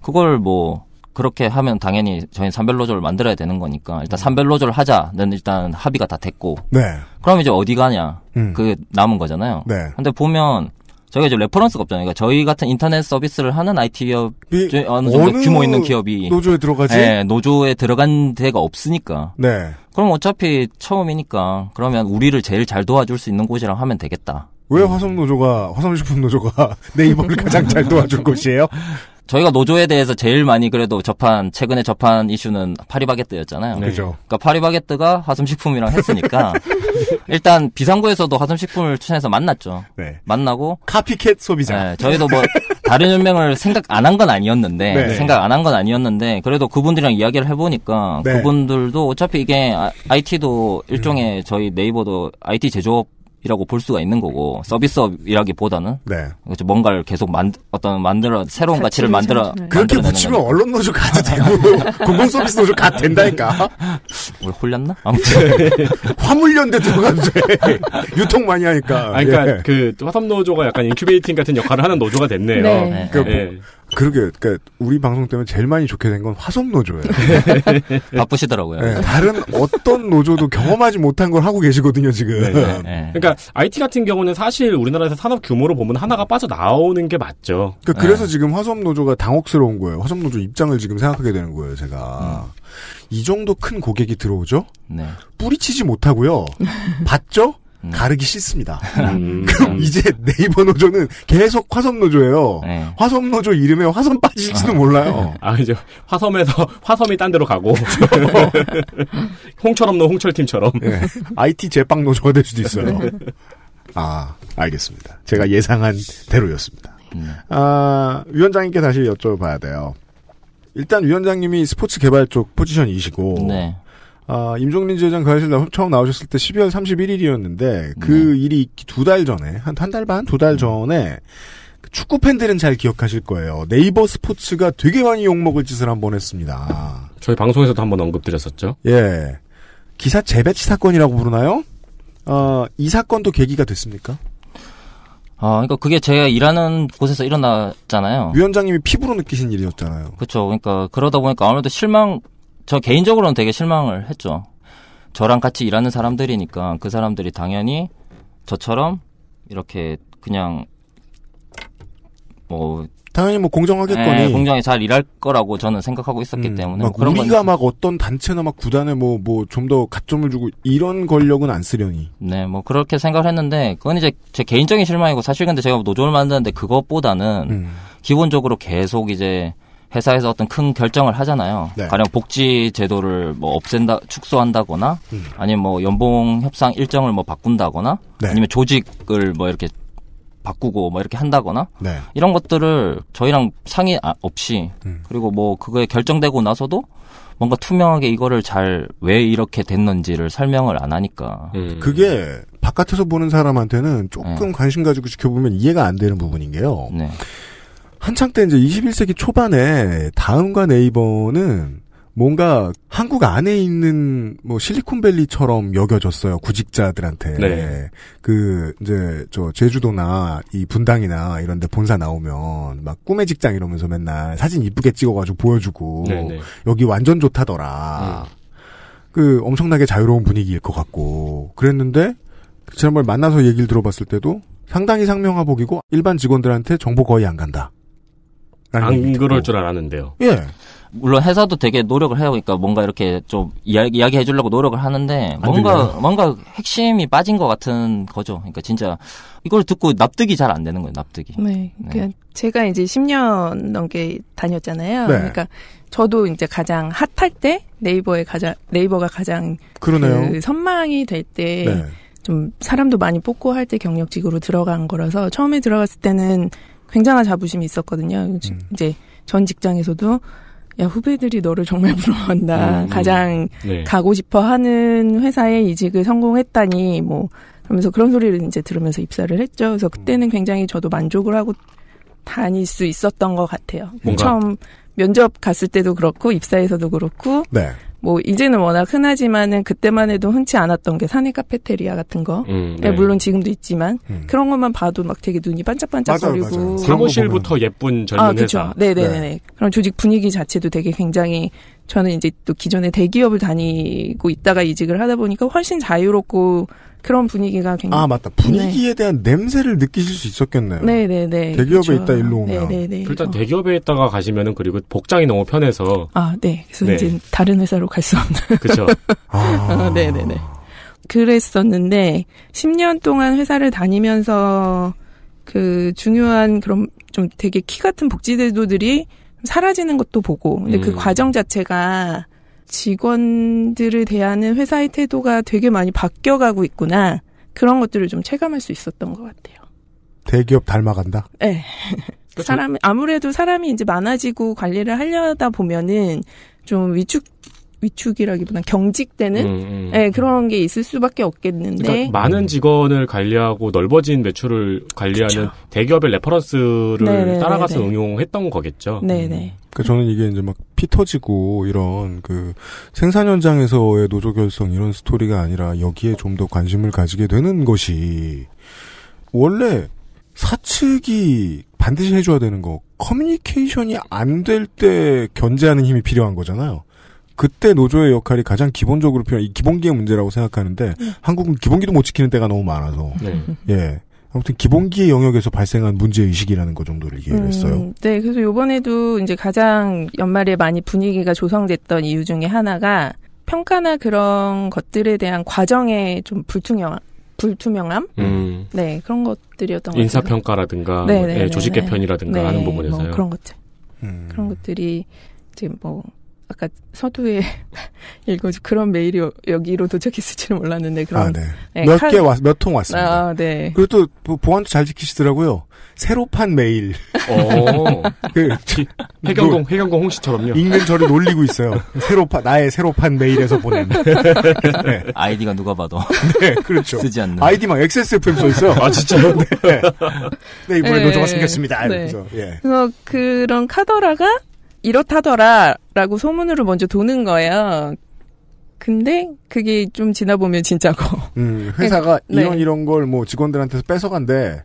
그걸 뭐 그렇게 하면 당연히 저희 산별로조를 만들어야 되는 거니까 일단 산별로조를 하자는 일단 합의가 다 됐고 네. 그럼 이제 어디 가냐 음. 그 남은 거잖아요. 네. 근데 보면 저희가 이제 레퍼런스가 없잖아요. 그러니까 저희 같은 인터넷 서비스를 하는 IT 기업 중 어느 정도 어느 규모 있는 기업이 노조에 들어가지? 네, 노조에 들어간 데가 없으니까. 네. 그럼 어차피 처음이니까 그러면 우리를 제일 잘 도와줄 수 있는 곳이랑 하면 되겠다. 왜 화성 노조가 화성식품 노조가 네이버를 가장 잘 도와줄 곳이에요? 저희가 노조에 대해서 제일 많이 그래도 접한 최근에 접한 이슈는 파리바게뜨였잖아요. 네. 그죠. 그러니까 파리바게뜨가 화순식품이랑 했으니까 일단 비상구에서도 화순식품을 추천해서 만났죠. 네. 만나고 카피캣 소비자. 네, 저희도 뭐 다른 연맹을 생각 안 한 건 아니었는데 네. 생각 안 한 건 아니었는데 그래도 그분들이랑 이야기를 해보니까 네. 그분들도 어차피 이게 IT도 아, 일종의 음. 저희 네이버도 IT 제조업 이라고 볼 수가 있는 거고 서비스업이라기보다는 네. 그렇죠. 뭔가를 계속 만 어떤 만들어 새로운 가치를 만들어 그렇게 붙이면 언론 노조 가도 되고 공공 서비스 노조 가도 된다니까 왜 홀렸나 아무튼 화물연대 들어가도 돼 유통 많이 하니까 아 그러니까 예. 그 화삼 노조가 약간 인큐베이팅 같은 역할을 하는 노조가 됐네요 네. 네. 그, 네. 그러게, 그니까, 우리 방송 때문에 제일 많이 좋게 된 건 화성노조예요. 바쁘시더라고요. 네, 다른 어떤 노조도 경험하지 못한 걸 하고 계시거든요, 지금. 네네. 네, 네. 그러니까, IT 같은 경우는 사실 우리나라에서 산업 규모로 보면 하나가 빠져나오는 게 맞죠. 그러니까 그래서 네. 지금 화성노조가 당혹스러운 거예요. 화성노조 입장을 지금 생각하게 되는 거예요, 제가. 음. 이 정도 큰 고객이 들어오죠? 네. 뿌리치지 못하고요. 봤죠? 음. 가르기 싫습니다. 음. 그럼 음. 이제 네이버 노조는 계속 화섬 노조예요. 네. 화섬 노조 이름에 화섬 빠질지도 몰라요. 아 이제 화섬에서 화섬이 딴 데로 가고 홍철 없는 홍철팀처럼 네. IT 제빵 노조가 될 수도 있어요. 아 알겠습니다. 제가 예상한 대로였습니다. 음. 아 위원장님께 다시 여쭤봐야 돼요. 일단 위원장님이 스포츠 개발 쪽 포지션이시고 네. 아, 임종민 지회장 그 사실 처음 나오셨을 때 12월 31일이었는데 그 네. 일이 두 달 전에 한 한 달 반 두달 음. 전에 그 축구 팬들은 잘 기억하실 거예요. 네이버 스포츠가 되게 많이 욕먹을 짓을 한 번 했습니다. 저희 방송에서도 한 번 언급드렸었죠. 예. 기사 재배치 사건이라고 부르나요? 어, 이 사건도 계기가 됐습니까? 아, 그러니까 그게 제가 일하는 곳에서 일어났잖아요. 위원장님이 피부로 느끼신 일이었잖아요. 그렇죠. 그러니까 그러다 보니까 아무래도 실망 저 개인적으로는 되게 실망을 했죠. 저랑 같이 일하는 사람들이니까 그 사람들이 당연히 저처럼 이렇게 그냥 뭐 당연히 뭐 공정하겠거니 예, 네, 공정에 잘 일할 거라고 저는 생각하고 있었기 음, 때문에 막 그런 우리가 막 어떤 단체나 막 구단에 뭐 뭐 좀 더 가점을 주고 이런 권력은 안 쓰려니 네뭐 그렇게 생각을 했는데 그건 이제 제 개인적인 실망이고 사실 근데 제가 노조를 만드는데 그것보다는 음. 기본적으로 계속 이제 회사에서 어떤 큰 결정을 하잖아요. 네. 가령 복지 제도를 뭐 없앤다, 축소한다거나, 음. 아니면 뭐 연봉 협상 일정을 뭐 바꾼다거나, 네. 아니면 조직을 뭐 이렇게 바꾸고 뭐 이렇게 한다거나 네. 이런 것들을 저희랑 상의 아, 없이 음. 그리고 뭐 그거에 결정되고 나서도 뭔가 투명하게 이거를 잘 왜 이렇게 됐는지를 설명을 안 하니까 음. 그게 바깥에서 보는 사람한테는 조금 네. 관심 가지고 지켜보면 이해가 안 되는 부분인 게요. 네. 한창 때 이제 21세기 초반에 다음과 네이버는 뭔가 한국 안에 있는 뭐 실리콘밸리처럼 여겨졌어요 구직자들한테 네. 그 이제 저 제주도나 이 분당이나 이런데 본사 나오면 막 꿈의 직장 이러면서 맨날 사진 이쁘게 찍어가지고 보여주고 네네. 네. 여기 완전 좋다더라 음. 그 엄청나게 자유로운 분위기일 것 같고 그랬는데 지난번 에 만나서 얘기를 들어봤을 때도 상당히 상명하복이고 일반 직원들한테 정보 거의 안 간다 안 그럴 줄 알았는데요. 예. 물론 회사도 되게 노력을 해요. 그러니까 뭔가 이렇게 좀 이야기, 이야기 해주려고 노력을 하는데 뭔가 뭔가 핵심이 빠진 것 같은 거죠. 그러니까 진짜 이걸 듣고 납득이 잘 안 되는 거예요. 납득이. 네. 네. 그러니까 제가 이제 10년 넘게 다녔잖아요. 네. 그러니까 저도 이제 가장 핫할 때 네이버에 가장 네이버가 가장 그러네요. 그 선망이 될때 네. 좀 사람도 많이 뽑고 할 때 경력직으로 들어간 거라서 처음에 들어갔을 때는 굉장한 자부심이 있었거든요. 음. 이제 전 직장에서도 야 후배들이 너를 정말 부러워한다. 음. 가장 네. 가고 싶어 하는 회사에 이직을 성공했다니 뭐 그러면서 그런 소리를 이제 들으면서 입사를 했죠. 그래서 그때는 굉장히 저도 만족을 하고 다닐 수 있었던 것 같아요. 뭔가. 처음 면접 갔을 때도 그렇고 입사에서도 그렇고 네. 뭐 이제는 워낙 흔하지만은 그때만 해도 흔치 않았던 게 사내 카페테리아 같은 거. 음, 예, 네. 물론 지금도 있지만 음. 그런 것만 봐도 막 되게 눈이 반짝반짝거리고 사무실부터 예쁜 젊은 아, 그쵸. 회사. 네네네. 네. 네, 네. 네 그런 조직 분위기 자체도 되게 굉장히 저는 이제 또 기존에 대기업을 다니고 있다가 이직을 하다 보니까 훨씬 자유롭고 그런 분위기가 굉장히 아 맞다 분위기에 네. 대한 냄새를 느끼실 수 있었겠네요. 네네네 네, 네. 대기업에 그렇죠. 있다 일로 오면 네네네. 네, 일단 어. 대기업에 있다가 가시면은 그리고 복장이 너무 편해서 아 네 그래서 네. 이제 다른 회사로 갈 수 없는 그렇죠. 아. 아, 어, 네네네 그랬었는데 10년 동안 회사를 다니면서 그 중요한 그런 좀 되게 키 같은 복지 제도들이 사라지는 것도 보고 근데 그 음. 그 과정 자체가 직원들을 대하는 회사의 태도가 되게 많이 바뀌어가고 있구나 그런 것들을 좀 체감할 수 있었던 것 같아요. 대기업 닮아간다. 네. 그러니까 사람 아무래도 사람이 이제 많아지고 관리를 하려다 보면은 좀 위축 위축이라기보다는 경직되는 음, 음. 네, 그런 게 있을 수밖에 없겠는데 그러니까 많은 직원을 관리하고 넓어진 매출을 관리하는 그쵸. 대기업의 레퍼런스를 네네, 네, 네, 따라가서 네. 응용했던 거겠죠. 네네. 음. 그러니까 저는 이게 이제 막 피 터지고 이런 그 생산 현장에서의 노조 결성 이런 스토리가 아니라 여기에 좀 더 관심을 가지게 되는 것이 원래 사측이 반드시 해줘야 되는 거 커뮤니케이션이 안 될 때 견제하는 힘이 필요한 거잖아요. 그때 노조의 역할이 가장 기본적으로 필요한 이 기본기의 문제라고 생각하는데 음. 한국은 기본기도 못 지키는 때가 너무 많아서 네. 예 아무튼 기본기의 영역에서 발생한 문제 의식이라는 것 정도를 이해를 음, 했어요. 음, 네, 그래서 요번에도 이제 가장 연말에 많이 분위기가 조성됐던 이유 중에 하나가 평가나 그런 것들에 대한 과정에좀 불투명 불투명함, 음. 네 그런 것들이었던 인사 평가라든가 네 네, 뭐, 예, 네, 네, 네, 조직 개편이라든가 하는 네, 부분에서요. 뭐 그런 것들, 음. 그런 것들이 지금 뭐 아까 서두에 읽어주 그런 메일이 여기로 도착했을줄는 몰랐는데 그런 아, 네. 네, 몇개 칼... 몇통 왔습니다. 아, 네. 그리고 또 보안도 잘 지키시더라고요. 새로 판 메일. 어. 그, 해경공 해경공 홍씨처럼요. 읽는 저를 놀리고 있어요. 새로 판 나의 새로 판 메일에서 보낸. 네. 아이디가 누가 봐도. 네, 그렇죠. 쓰지 않는. 아이디만 XSFM 써 있어요. 아 진짜요? 네. 네 이번에 네. 노조가 생겼습니다. 네. 그래서, 예. 그래서 그런 카더라가 이렇다더라라고 소문으로 먼저 도는 거예요. 근데 그게 좀 지나 보면 진짜고. 음, 회사가 그러니까, 네. 이런 이런 걸 뭐 직원들한테서 뺏어간대.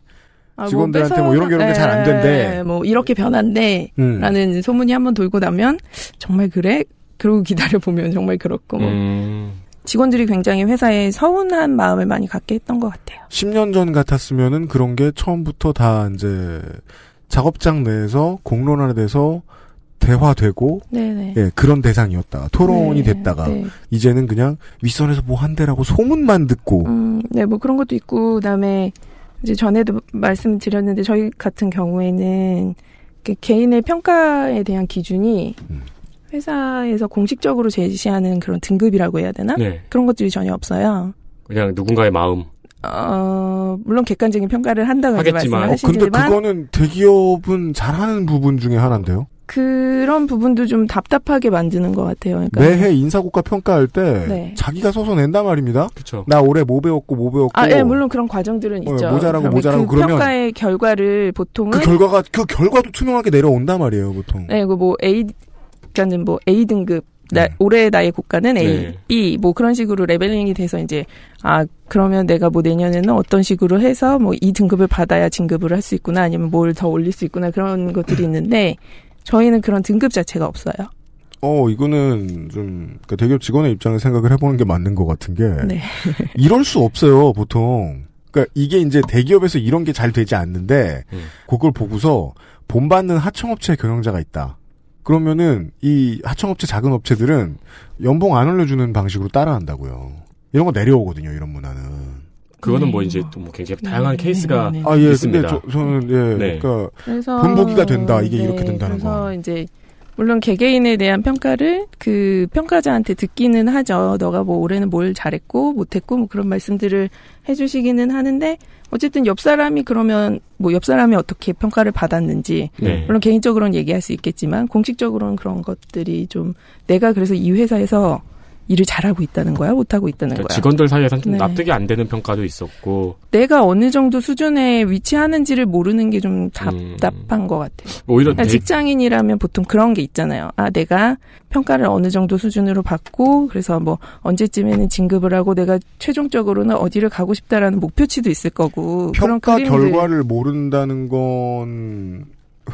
아, 뭐 직원들한테 뭐, 이런 게 이런 게 잘 안 된대. 네, 뭐 이렇게 변한대라는 음. 소문이 한번 돌고 나면 정말 그래? 그러고 기다려 보면 정말 그렇고. 뭐. 음. 직원들이 굉장히 회사에 서운한 마음을 많이 갖게 했던 것 같아요. 10년 전 같았으면은 그런 게 처음부터 다 이제 작업장 내에서 공론화돼서 대화되고 네네. 예, 그런 대상이었다. 토론이 네, 됐다가 네. 이제는 그냥 윗선에서 뭐 한대라고 소문만 듣고 음, 네, 뭐 그런 것도 있고 그다음에 이제 전에도 말씀드렸는데 저희 같은 경우에는 개인의 평가에 대한 기준이 음. 회사에서 공식적으로 제시하는 그런 등급이라고 해야 되나? 네. 그런 것들이 전혀 없어요. 그냥 누군가의 마음. 어, 물론 객관적인 평가를 한다고 하겠지말씀지만 어, 근데 그거는 대기업은 잘하는 부분 중에 하나인데요. 그런 부분도 좀 답답하게 만드는 것 같아요. 그러니까 매해 인사고과 평가할 때 네. 자기가 서서 낸단 말입니다. 그쵸. 나 올해 뭐 배웠고 뭐 배웠고. 아, 예, 물론 그런 과정들은 어, 있죠. 모자라고 모자라고 그 그러면 평가의 결과를 보통은 그 결과가 그 결과도 투명하게 내려온단 말이에요, 보통. 네, 그뭐 A 그러니까는 뭐 A 등급 나, 네. 올해 나의 고가는 A, 네. B 뭐 그런 식으로 레벨링이 돼서 이제 아 그러면 내가 뭐 내년에는 어떤 식으로 해서 뭐 이 등급을 받아야 진급을 할 수 있구나 아니면 뭘 더 올릴 수 있구나 그런 것들이 있는데 저희는 그런 등급 자체가 없어요. 어, 이거는 좀, 그러니까 대기업 직원의 입장에 생각을 해보는 게 맞는 것 같은 게. 네. 이럴 수 없어요, 보통. 그러니까 이게 이제 대기업에서 이런 게 잘 되지 않는데, 음. 그걸 보고서 본받는 하청업체 경영자가 있다. 그러면은 이 하청업체 작은 업체들은 연봉 안 올려주는 방식으로 따라한다고요. 이런 거 내려오거든요, 이런 문화는. 그거는 뭐 네. 이제 또 뭐 굉장히 다양한 네. 케이스가 네, 아, 예, 있습니다. 근데 저, 는 예, 그러니까 그래서, 본보기가 된다 이게 이렇게 된다는 그래서 거. 그래서 이제 물론 개개인에 대한 평가를 그 평가자한테 듣기는 하죠. 너가 뭐 올해는 뭘 잘했고 못했고 뭐 그런 말씀들을 해주시기는 하는데 어쨌든 옆 사람이 그러면 뭐 옆 사람이 어떻게 평가를 받았는지 네. 물론 개인적으로는 얘기할 수 있겠지만 공식적으로는 그런 것들이 좀 내가 그래서 이 회사에서 일을 잘하고 있다는 거야, 못하고 있다는 그러니까 거야. 직원들 사이에서는 좀 네. 납득이 안 되는 평가도 있었고. 내가 어느 정도 수준에 위치하는지를 모르는 게 좀 답답한 음. 것 같아요. 오히려 그러니까 내... 직장인이라면 보통 그런 게 있잖아요. 아, 내가 평가를 어느 정도 수준으로 받고, 그래서 뭐 언제쯤에는 진급을 하고 내가 최종적으로는 어디를 가고 싶다라는 목표치도 있을 거고. 평가 그런 결과를 모른다는 건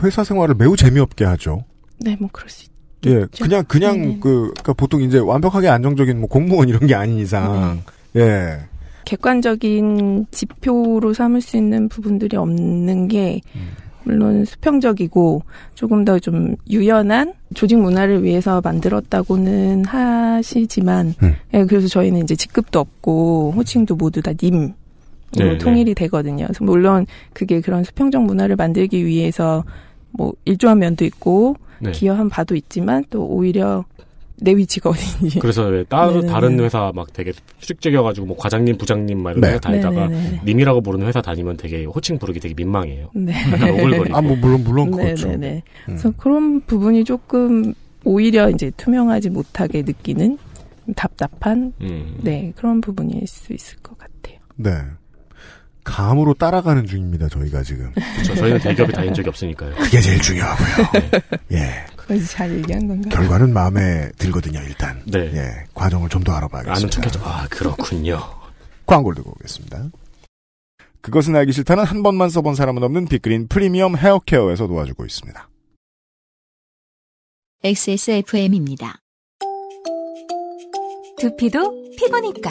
회사 생활을 매우 재미없게 하죠. 네, 뭐 그럴 수 있죠. 예, 그렇죠? 그냥 그냥 그 그러니까 보통 이제 완벽하게 안정적인 뭐 공무원 이런 게 아닌 이상 네. 예. 객관적인 지표로 삼을 수 있는 부분들이 없는 게 물론 수평적이고 조금 더 좀 유연한 조직 문화를 위해서 만들었다고는 하시지만 음. 예, 그래서 저희는 이제 직급도 없고 호칭도 모두 다 님. 으 네, 네. 통일이 되거든요. 물론 그게 그런 수평적 문화를 만들기 위해서 뭐 일조한 면도 있고 네. 기여한 바도 있지만 또 오히려 내 위치가 어딘지. 그래서 왜 따로 네네 네, 다른 네. 회사 막 되게 수직적여가지고 뭐 과장님, 부장님 말이 네. 다니다가 네네 네, 님이라고 부르는 회사 다니면 되게 호칭 부르기 되게 민망해요. 네. 오글거리 아, 뭐 물론 물론 그렇죠. 네네네. 음. 그래서 그런 부분이 조금 오히려 이제 투명하지 못하게 느끼는 답답한 음. 네 그런 부분일 수 있을 것 같아요. 네. 감으로 따라가는 중입니다. 저희가 지금. 그렇죠. 저희는 대기업이 다닌 적이 없으니까요. 그게 제일 중요하고요. 네. 예. 그것이 잘 얘기한 건가? 결과는 마음에 들거든요. 일단. 네. 예. 과정을 좀 더 알아봐야겠습니다. 아는 척했죠. 아 그렇군요. 광고를 듣고 오겠습니다. 그것은 알기 싫다는 한 번만 써본 사람은 없는 빅그린 프리미엄 헤어케어에서 도와주고 있습니다. XSFM입니다. 두피도 피부니까.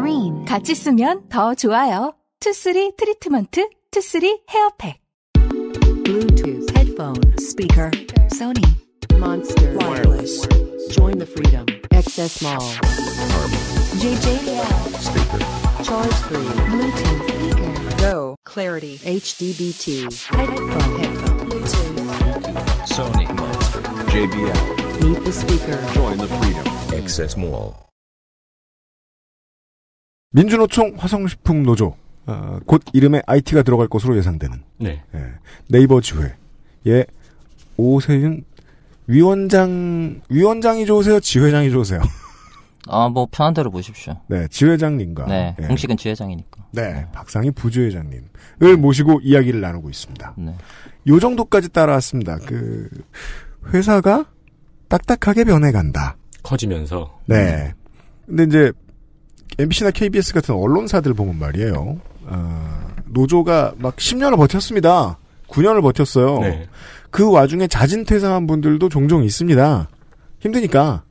cream. 같이 쓰면 더 좋아요. 투쓰리 트리트먼트, 투쓰리 헤어팩. Bluetooth, headphone, speaker, Sony, Monster, wireless. Join the freedom. XS Mall. JJL. Speaker. Charge 3. Bluetooth. Speaker. Go. Clarity. HDBT. Headphone. Headphone. Bluetooth. Sony. Monster. JBL. Meet the speaker. Join the freedom. XS Mall. 민주노총 화성식품 노조 어, 곧 이름에 IT가 들어갈 것으로 예상되는 네. 예, 네. 이버 지회의 오세윤 위원장 위원장이 좋으세요? 지회장이 좋으세요? 아 뭐 편한 대로 보십시오. 네 지회장님과 네, 네. 공식은 지회장이니까. 네, 네. 박상희 부지회장님을 모시고 이야기를 나누고 있습니다. 네. 요 정도까지 따라왔습니다. 그 회사가 딱딱하게 변해간다. 커지면서. 네. 근데 이제 MBC나 KBS 같은 언론사들 보면 말이에요. 아, 노조가 막 10년을 버텼습니다. 9년을 버텼어요. 네. 그 와중에 자진 퇴사한 분들도 종종 있습니다. 힘드니까.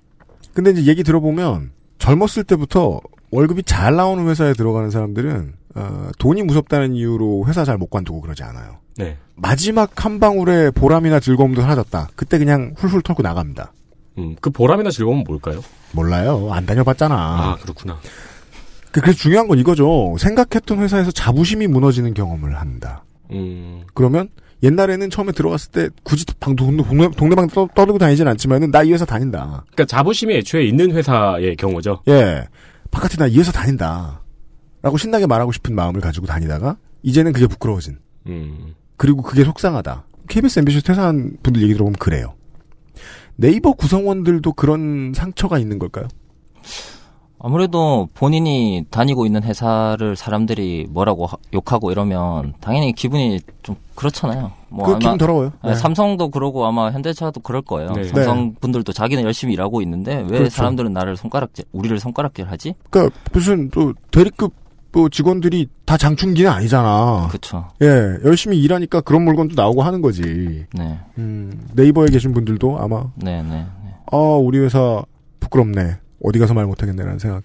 근데 이제 얘기 들어보면 젊었을 때부터 월급이 잘 나오는 회사에 들어가는 사람들은 어, 돈이 무섭다는 이유로 회사 잘 못 관두고 그러지 않아요. 네. 마지막 한 방울의 보람이나 즐거움도 사라졌다. 그때 그냥 훌훌 털고 나갑니다. 음, 그 보람이나 즐거움은 뭘까요? 몰라요. 안 다녀봤잖아. 아, 그렇구나. 그, 그래서 중요한 건 이거죠. 생각했던 회사에서 자부심이 무너지는 경험을 한다. 음. 그러면 옛날에는 처음에 들어갔을 때 굳이 방, 동네, 동네방 떠, 떠들고 다니진 않지만은 나 이 회사 다닌다. 그러니까 자부심이 애초에 있는 회사의 경우죠. 예. 바깥에 나 이 회사 다닌다. 라고 신나게 말하고 싶은 마음을 가지고 다니다가 이제는 그게 부끄러워진. 음. 그리고 그게 속상하다. KBS MBC 퇴사한 분들 얘기 들어보면 그래요. 네이버 구성원들도 그런 상처가 있는 걸까요? 아무래도 본인이 다니고 있는 회사를 사람들이 뭐라고 하, 욕하고 이러면 당연히 기분이 좀 그렇잖아요. 뭐그 기분 더러워요. 네, 네. 삼성도 그러고 아마 현대차도 그럴 거예요. 네. 삼성 네. 분들도 자기는 열심히 일하고 있는데 왜 그렇죠. 사람들은 나를 손가락질, 우리를 손가락질하지? 그러니까 무슨 또 대리급 뭐 직원들이 다 장충기는 아니잖아. 그렇죠. 예, 열심히 일하니까 그런 물건도 나오고 하는 거지. 네. 음, 네이버에 계신 분들도 아마. 네, 네. 네. 아, 우리 회사 부끄럽네. 어디 가서 말 못하겠네라는 생각.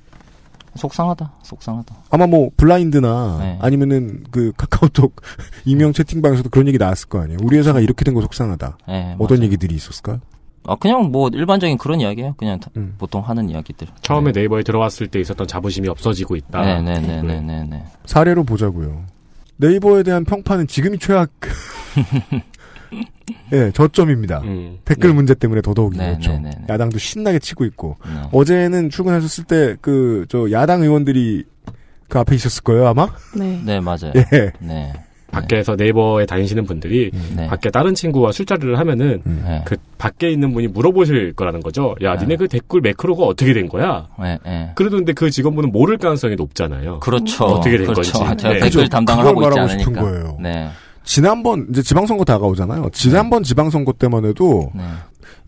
속상하다, 속상하다. 아마 뭐 블라인드나 네. 아니면은 그 카카오톡 익명 네. 채팅방에서도 그런 얘기 나왔을 거 아니에요. 우리 회사가 이렇게 된 거 속상하다. 네, 어떤 맞아요. 얘기들이 있었을까요? 아 그냥 뭐 일반적인 그런 이야기예요. 그냥 음. 보통 하는 이야기들. 처음에 네. 이버에 들어왔을 때 있었던 자부심이 없어지고 있다. 네네네네네. 네, 네, 사례로 보자고요. 네이버에 대한 평판은 지금이 최악. 예, 저점입니다. 음. 댓글 네. 문제 때문에 더더욱이 네, 그렇죠. 네, 네, 네, 야당도 신나게 치고 있고 어제는 출근하셨을 때 그 저 야당 의원들이 그 앞에 있었을 거예요 아마. 네, 네 맞아요. 예. 네. 밖에서 네이버에 다니시는 분들이 음, 네. 밖에 다른 친구와 술자리를 하면은 음. 네. 그 밖에 있는 분이 물어보실 거라는 거죠. 야, 네. 니네 그 댓글 매크로가 어떻게 된 거야? 그래도 근데 그 직원분은 모를 가능성이 높잖아요. 그렇죠. 어떻게 된 그렇죠. 건지. 아, 제가 댓글 담당을 하고 있지 않으니까. 거예요. 네. 지난번 이제 지방선거 다가오잖아요. 지난번 네. 지방선거 때만 해도 네.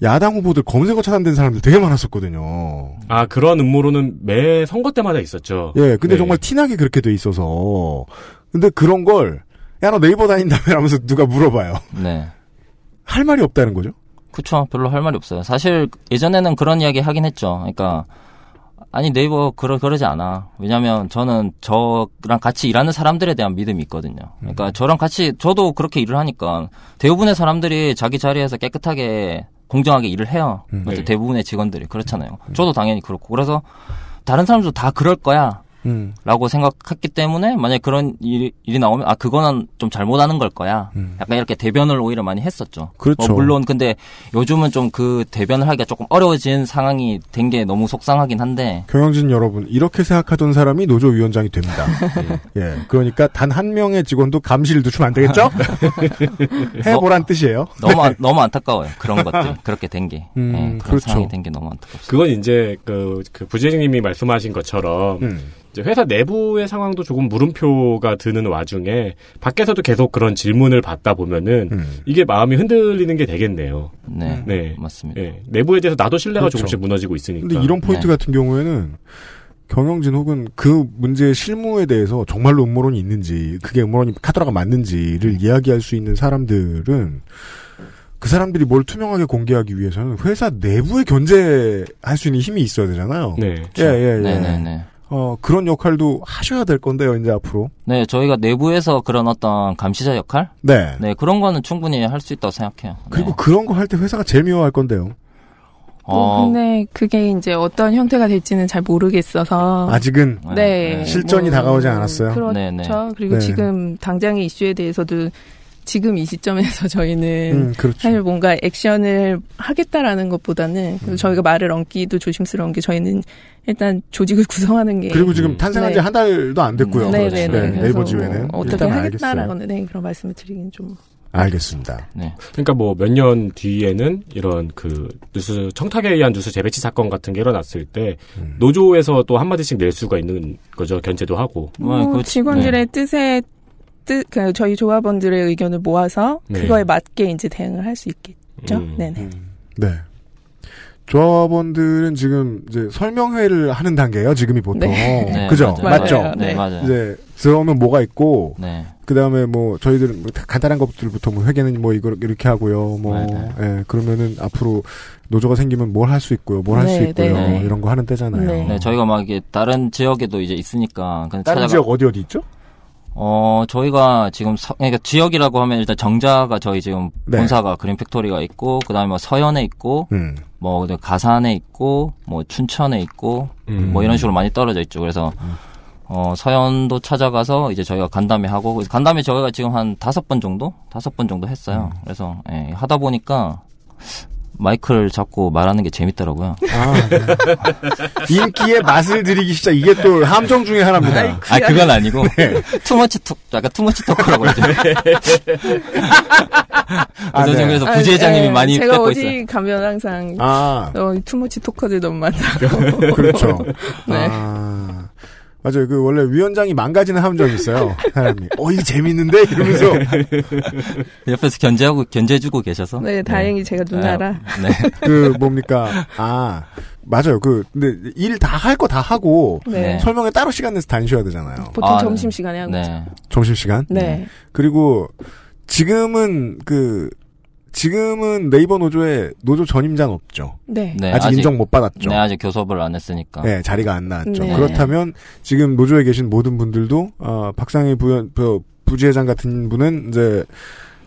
야당 후보들 검색어 차단된 사람들 되게 많았었거든요. 아 그런 음모론은 매 선거 때마다 있었죠. 예, 근데 네. 정말 티나게 그렇게 돼 있어서 근데 그런 걸 야 너 네이버 다닌다며라면서 누가 물어봐요. 네. 할 말이 없다는 거죠. 그쵸 별로 할 말이 없어요. 사실 예전에는 그런 이야기 하긴 했죠. 그러니까 아니 네이버 그러 그러지 않아. 왜냐면 저는 저랑 같이 일하는 사람들에 대한 믿음이 있거든요. 그러니까 음. 저랑 같이 저도 그렇게 일을 하니까 대부분의 사람들이 자기 자리에서 깨끗하게 공정하게 일을 해요. 음. 그렇죠? 네. 대부분의 직원들이 그렇잖아요. 음. 저도 당연히 그렇고 그래서 다른 사람도 다 그럴 거야. 라고 생각했기 때문에 만약에 그런 일이, 일이 나오면 아 그거는 좀 잘못하는 걸 거야 음. 약간 이렇게 대변을 오히려 많이 했었죠 뭐 그렇죠. 뭐 물론 근데 요즘은 좀 그 대변을 하기가 조금 어려워진 상황이 된 게 너무 속상하긴 한데 경영진 여러분 이렇게 생각하던 사람이 노조위원장이 됩니다 예. 예 그러니까 단 한 명의 직원도 감시를 두면안 되겠죠 아, 네. 해보란 뜻이에요 너무 네. 너무 안타까워요 그런 것들 그렇게 된게 음, 예, 그런 그렇죠. 상황이 된 게 너무 안타깝습니다 그건 이제 그, 그 부재님이 말씀하신 것처럼 음. 회사 내부의 상황도 조금 물음표가 드는 와중에 밖에서도 계속 그런 질문을 받다 보면은 음. 이게 마음이 흔들리는 게 되겠네요. 네, 네. 맞습니다. 네. 내부에 대해서 나도 신뢰가 그렇죠. 조금씩 무너지고 있으니까. 근데 이런 포인트 네. 같은 경우에는 경영진 혹은 그 문제의 실무에 대해서 정말로 음모론이 있는지 그게 음모론이 카더라가 맞는지를 음. 이야기할 수 있는 사람들은 그 사람들이 뭘 투명하게 공개하기 위해서는 회사 내부에 견제할 수 있는 힘이 있어야 되잖아요. 네. 예, 예, 예. 네, 네, 네. 어, 그런 역할도 하셔야 될 건데요, 이제 앞으로. 네, 저희가 내부에서 그런 어떤 감시자 역할? 네. 네, 그런 거는 충분히 할 수 있다고 생각해요. 그리고 네. 그런 거 할 때 회사가 제일 미워할 건데요. 어. 어, 근데 그게 이제 어떤 형태가 될지는 잘 모르겠어서 아직은 네, 네. 실전이 뭐, 다가오지 않았어요. 그렇죠. 네네. 네. 그리고 네. 지금 당장의 이슈에 대해서도 지금 이 시점에서 저희는 음, 그렇죠. 사실 뭔가 액션을 하겠다라는 것보다는 음. 저희가 말을 얹기도 조심스러운 게 저희는 일단 조직을 구성하는 게 그리고 지금 탄생한 지한 네. 달도 안 됐고요. 네네네. 그렇죠. 네, 네. 네 네이버 지회는 뭐 어떻게 하겠다라는 네, 그런 말씀을 드리긴좀 알겠습니다. 네. 그러니까 뭐 몇 년 뒤에는 이런 그 뉴스 청탁에 의한 뉴스 재배치 사건 같은 게 일어났을 때 음. 노조에서 또 한마디씩 낼 수가 있는 거죠. 견제도 하고. 뭐, 어, 직원들의 네. 뜻에 뜻, 그 저희 조합원들의 의견을 모아서 네. 그거에 네. 맞게 이제 대응을 할 수 있겠죠. 음. 네네. 음. 네. 조합원들은 지금 이제 설명회를 하는 단계예요. 지금이 보통 네. 네, 그죠? 맞아요. 맞죠 맞아요. 네, 네, 맞아요. 이제 들어오면 뭐가 있고 네. 그다음에 뭐 저희들은 뭐 간단한 것들부터 뭐 회계는 뭐 이걸 이렇게 하고요. 뭐 예, 그러면은 앞으로 노조가 생기면 뭘 할 수 있고요, 뭘 할 수 있고요 이런 거 하는 때잖아요. 네. 저희가 막 이게 다른 지역에도 이제 있으니까 다른 찾아가... 지역 어디 어디 있죠? 어, 저희가 지금 서, 그러니까 지역이라고 하면 일단 정자가 저희 지금 네. 본사가 그린 팩토리가 있고 그다음에 뭐 서현에 있고 음. 뭐 가산에 있고 뭐 춘천에 있고 음. 뭐 이런 식으로 많이 떨어져 있죠. 그래서 음. 어, 서현도 찾아가서 이제 저희가 간담회 하고 간담회 저희가 지금 한 다섯 번 정도 다섯 번 정도 했어요. 음. 그래서 예, 하다 보니까 마이크를 잡고 말하는 게 재밌더라고요. 아, 네. 인기에 맛을 드리기 시작. 이게 또 함정 중의 하나입니다. 아, 아 그건 아니고 네. 투머치 톡 약간 투머치 토크라고 했죠. 그래서 네. 그래서 부재장님이 아, 네. 많이 제가 어디 있어요. 가면 항상 아. 어, 투머치 토커들 너무 많다고. 그렇죠. 네. 아. 맞아요. 그 원래 위원장이 망가지는 함정이 있어요. 사람이. 어, 이거 재밌는데? 이러면서. 옆에서 견제하고, 견제해주고 계셔서. 네, 다행히 네. 제가 누나라. 아, 네. 그, 뭡니까. 아, 맞아요. 그, 근데 일 다 할 거 다 하고. 네. 설명에 따로 시간 내서 다니셔야 되잖아요. 보통 아, 점심시간에 하고. 네. 점심시간? 네. 그리고 지금은 그, 지금은 네이버 노조에 노조 전임자는 없죠. 네. 네 아직, 아직, 인정 못 받았죠. 네, 아직 교섭을 안 했으니까. 네, 자리가 안 나왔죠. 네. 그렇다면 지금 노조에 계신 모든 분들도 어, 박상희 부연, 부, 지회장 같은 분은 이제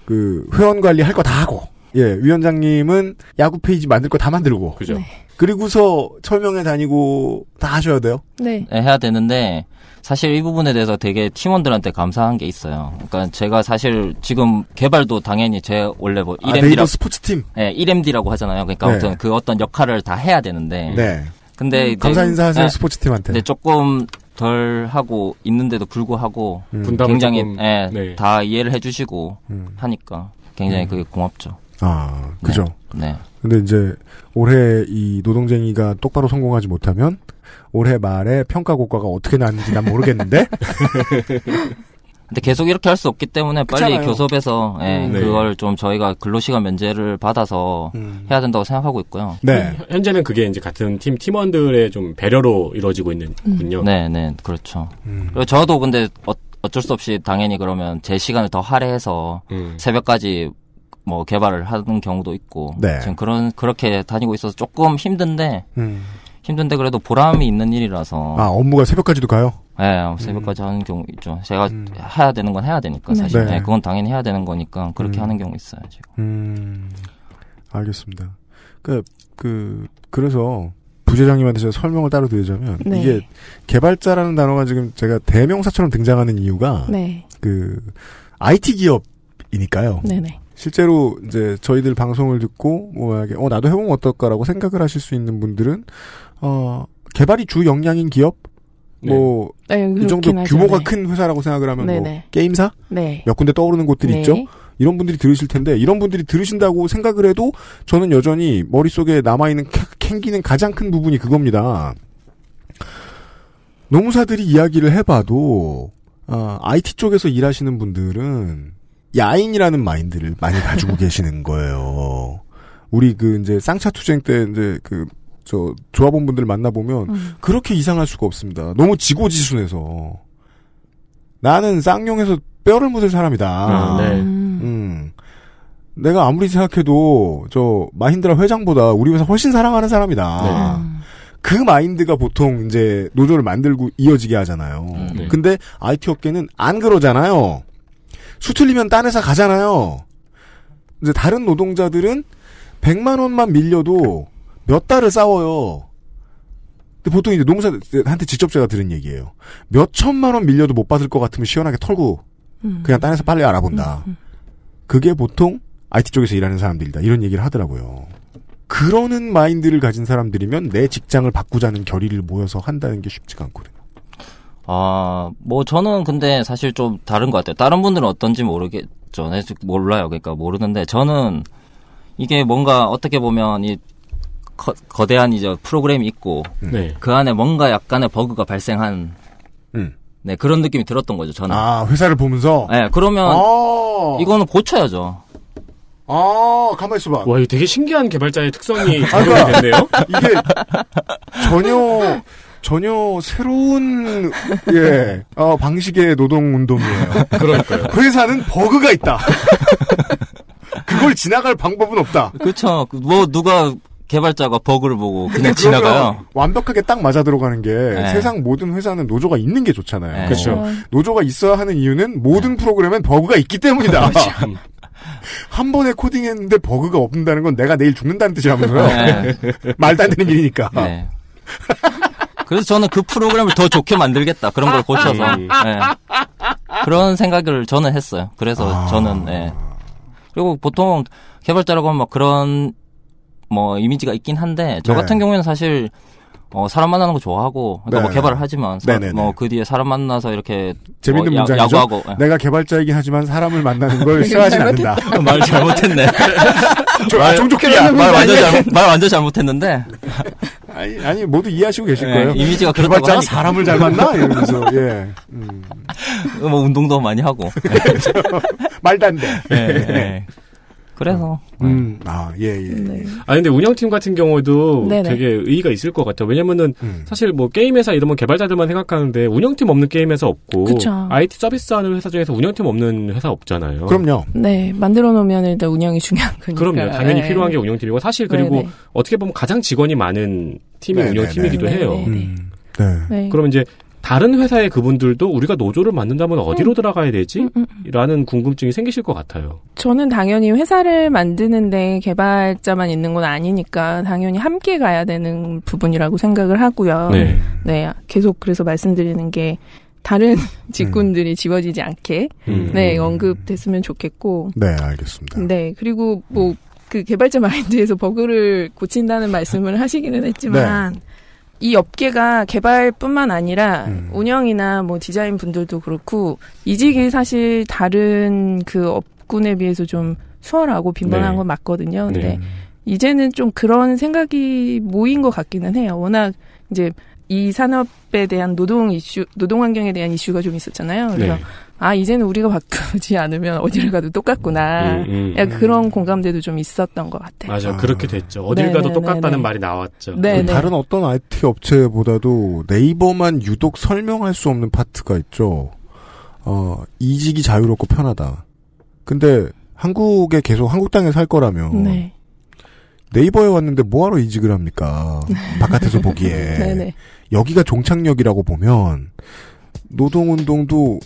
그 회원 관리 할 거 다 하고 예, 위원장님은 야구 페이지 만들 거 다 만들고. 그죠. 네. 그리고서 철명에 다니고 다 하셔야 돼요? 네. 네. 해야 되는데 사실 이 부분에 대해서 되게 팀원들한테 감사한 게 있어요. 그러니까 제가 사실 지금 개발도 당연히 제 원래 뭐 1MD라고 아, 스포츠 팀. 네, 1MD라고 하잖아요. 그러니까 네. 아무튼 그 어떤 역할을 다 해야 되는데. 네. 근데 음, 감사 인사하세요 네, 스포츠 팀한테. 네, 조금 덜 하고 있는데도 불구하고 음. 굉장히 예, 네. 다 이해를 해주시고 음. 하니까 굉장히 음. 그게 고맙죠. 아, 네. 그죠. 네. 네. 근데 이제 올해 이 노동쟁이가 똑바로 성공하지 못하면 올해 말에 평가 고과가 어떻게 나는지 난 모르겠는데. 근데 계속 이렇게 할 수 없기 때문에 빨리 그렇잖아요. 교섭에서 예, 음. 네. 그걸 좀 저희가 근로시간 면제를 받아서 음. 해야 된다고 생각하고 있고요. 네. 그 현재는 그게 이제 같은 팀 팀원들의 좀 배려로 이루어지고 있는군요. 음. 네, 네, 그렇죠. 음. 그리고 저도 근데 어, 어쩔 수 없이 당연히 그러면 제 시간을 더 할애해서 음. 새벽까지 뭐 개발을 하는 경우도 있고 네. 지금 그런 그렇게 다니고 있어서 조금 힘든데 음. 힘든데 그래도 보람이 있는 일이라서 아 업무가 새벽까지도 가요? 네 새벽까지 음. 하는 경우 있죠. 제가 음. 해야 되는 건 해야 되니까 네. 사실 네. 네, 그건 당연히 해야 되는 거니까 그렇게 음. 하는 경우 있어요 지금. 음 알겠습니다. 그, 그, 그래서 부재장님한테 제가 설명을 따로 드리자면 네. 이게 개발자라는 단어가 지금 제가 대명사처럼 등장하는 이유가 네. 그 IT 기업이니까요. 네네. 네. 실제로 이제 저희들 방송을 듣고 뭐 이게 어 나도 해보면 어떨까라고 생각을 하실 수 있는 분들은 어 개발이 주 역량인 기업 뭐이 네, 네 정도 하죠. 규모가 네. 큰 회사라고 생각을 하면 뭐 네, 뭐 게임사 몇 군데 떠오르는 곳들이 있죠. 네. 이런 분들이 들으실 텐데 이런 분들이 들으신다고 생각을 해도 저는 여전히 머릿속에 남아있는 캥기는 가장 큰 부분이 그겁니다. 농사들이 이야기를 해봐도 어, 아, IT 쪽에서 일하시는 분들은 야인이라는 마인드를 많이 가지고 계시는 거예요. 우리 그 이제 쌍차 투쟁 때 이제 그저 조합원 분들 만나 보면 음. 그렇게 이상할 수가 없습니다. 너무 지고지순해서 나는 쌍용에서 뼈를 묻을 사람이다. 아, 네. 음, 네. 음. 내가 아무리 생각해도 저 마힌드라 회장보다 우리 회사 훨씬 사랑하는 사람이다. 네. 그 마인드가 보통 이제 노조를 만들고 이어지게 하잖아요. 음, 네. 근데 IT 업계는 안 그러잖아요. 수틀리면 딴 회사 가잖아요. 이제 다른 노동자들은 100만 원만 밀려도 몇 달을 싸워요. 근데 보통 이제 농사한테 직접 제가 들은 얘기예요. 몇 천만 원 밀려도 못 받을 것 같으면 시원하게 털고 음. 그냥 딴 회사 빨리 알아본다. 음, 음. 그게 보통 IT 쪽에서 일하는 사람들이다. 이런 얘기를 하더라고요. 그러는 마인드를 가진 사람들이면 내 직장을 바꾸자는 결의를 모여서 한다는 게 쉽지가 않거든요. 아, 뭐 저는 근데 사실 좀 다른 것 같아요. 다른 분들은 어떤지 모르겠죠. 네, 몰라요. 그러니까 모르는데 저는 이게 뭔가 어떻게 보면 이 거, 대한 이제 프로그램이 있고 음. 네. 그 안에 뭔가 약간의 버그가 발생한 음. 네 그런 느낌이 들었던 거죠 저는 아 회사를 보면서 네 그러면 아~ 이거는 고쳐야죠 아 가만 있어봐 와 이거 되게 신기한 개발자의 특성이 적용이 네요 이게 전혀 전혀 새로운 예 어, 방식의 노동 운동이에요. 그러니까요. 회사는 버그가 있다. 그걸 지나갈 방법은 없다. 그렇죠. 뭐 누가 개발자가 버그를 보고 그냥 지나가요. 완벽하게 딱 맞아 들어가는 게 네. 세상 모든 회사는 노조가 있는 게 좋잖아요. 네. 그렇죠. 노조가 있어야 하는 이유는 모든 네. 프로그램엔 버그가 있기 때문이다. 아, 한 번에 코딩했는데 버그가 없는다는 건 내가 내일 죽는다는 뜻이라면서요. 네. 말도 안 되는 일이니까. 네. 그래서 저는 그 프로그램을 더 좋게 만들겠다. 그런 걸 고쳐서. 네. 그런 생각을 저는 했어요. 그래서 아. 저는, 네. 그리고 보통 개발자라고 하면 그런 뭐 이미지가 있긴 한데 저 네. 같은 네. 경우에는 사실 어, 사람 만나는 거 좋아하고, 그러니까 뭐 네. 뭐 개발을 하지만, 뭐 그 뒤에 사람 만나서 이렇게 재밌는 어, 야, 문장이죠. 야구하고, 예. 내가 개발자이긴 하지만 사람을 만나는 걸 싫어하진 않는다. 말 잘못했네. 말, 아, 종족끼리 말, 말 완전 잘못, 말 완전 잘못했는데 아니, 아니 모두 이해하시고 계실 네, 거예요. 이미지가 그렇다고 하 사람을 잘 만나 이러면서 예. 음. 뭐 운동도 많이 하고 그렇죠. 말도 안 돼. 네, 네. 네. 그래서. 음, 네. 아, 예, 예, 예. 네. 아, 근데 운영팀 같은 경우도 네네. 되게 의의가 있을 것 같아요. 왜냐면은 음. 사실 뭐 게임회사 이러면 뭐 개발자들만 생각하는데 운영팀 없는 게임회사 없고. 그쵸. IT 서비스 하는 회사 중에서 운영팀 없는 회사 없잖아요. 그럼요. 네. 만들어 놓으면 일단 운영이 중요한 거니까. 그럼요. 당연히 네. 필요한 게 운영팀이고 사실 그리고 네네. 어떻게 보면 가장 직원이 많은 팀이 네네네. 네, 운영팀이기도 네네 네. 해요. 음. 네. 그럼 이제 다른 회사의 그분들도 우리가 노조를 만든다면 어디로 음. 들어가야 되지? 음, 음, 음. 라는 궁금증이 생기실 것 같아요. 저는 당연히 회사를 만드는데 개발자만 있는 건 아니니까 당연히 함께 가야 되는 부분이라고 생각을 하고요. 네. 네 계속 그래서 말씀드리는 게 다른 직군들이 지워지지 않게 네 언급됐으면 좋겠고. 네 알겠습니다. 네 그리고 뭐. 그 개발자 마인드에서 버그를 고친다는 말씀을 하시기는 했지만 네. 이 업계가 개발뿐만 아니라 음. 운영이나 뭐 디자인 분들도 그렇고 이직이 사실 다른 그 업군에 비해서 좀 수월하고 빈번한 네. 건 맞거든요. 네. 근데 네. 이제는 좀 그런 생각이 모인 것 같기는 해요. 워낙 이제 이 산업에 대한 노동 이슈, 노동 환경에 대한 이슈가 좀 있었잖아요. 그래서 네. 아 이제는 우리가 바꾸지 않으면 어디를 가도 똑같구나. 음, 음, 음, 음. 그런 공감대도 좀 있었던 것 같아요. 맞아, 그렇게 됐죠. 어딜 네네, 가도 네, 네, 똑같다는 네. 말이 나왔죠. 네네. 그 다른 어떤 IT 업체보다도 네이버만 유독 설명할 수 없는 파트가 있죠. 어, 이직이 자유롭고 편하다. 근데 한국에 계속 한국 땅에 살 거라면 네. 네이버에 왔는데 뭐하러 이직을 합니까? 바깥에서 보기에. 네, 네. 여기가 종착역이라고 보면 노동운동도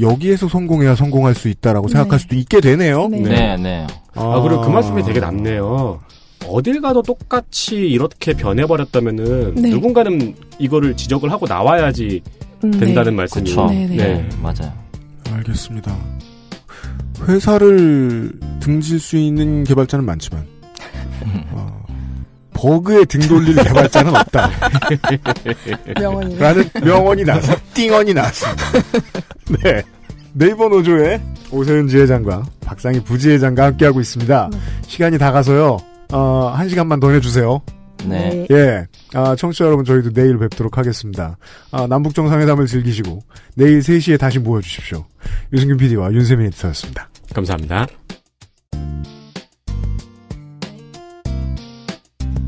여기에서 성공해야 성공할 수 있다라고 네. 생각할 수도 있게 되네요. 네, 네. 네. 아, 아, 그리고 그 아. 말씀이 되게 남네요. 어딜 가도 똑같이 이렇게 변해버렸다면은 네. 누군가는 이거를 지적을 하고 나와야지 음, 된다는 음, 말씀이죠. 네, 맞아요. 알겠습니다. 회사를 등질 수 있는 개발자는 많지만 어, 버그에 등 돌릴 개발자는 없다. 명언이 라는 명언이 나서 띵언이 나왔습니다. 네. 네이버 노조의 오세훈 지회장과 박상희 부지회장과 함께하고 있습니다. 네. 시간이 다 가서요. 어, 한 시간만 더해주세요 네. 네. 예. 아, 청취자 여러분, 저희도 내일 뵙도록 하겠습니다. 아, 남북정상회담을 즐기시고, 내일 3시에 다시 모여주십시오. 유승균 PD와 윤세민 에디터였습니다. 감사합니다.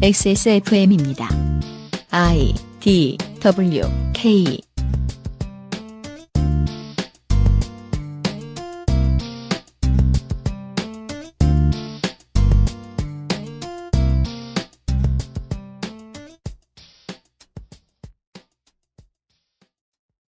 XSFM입니다. I D W K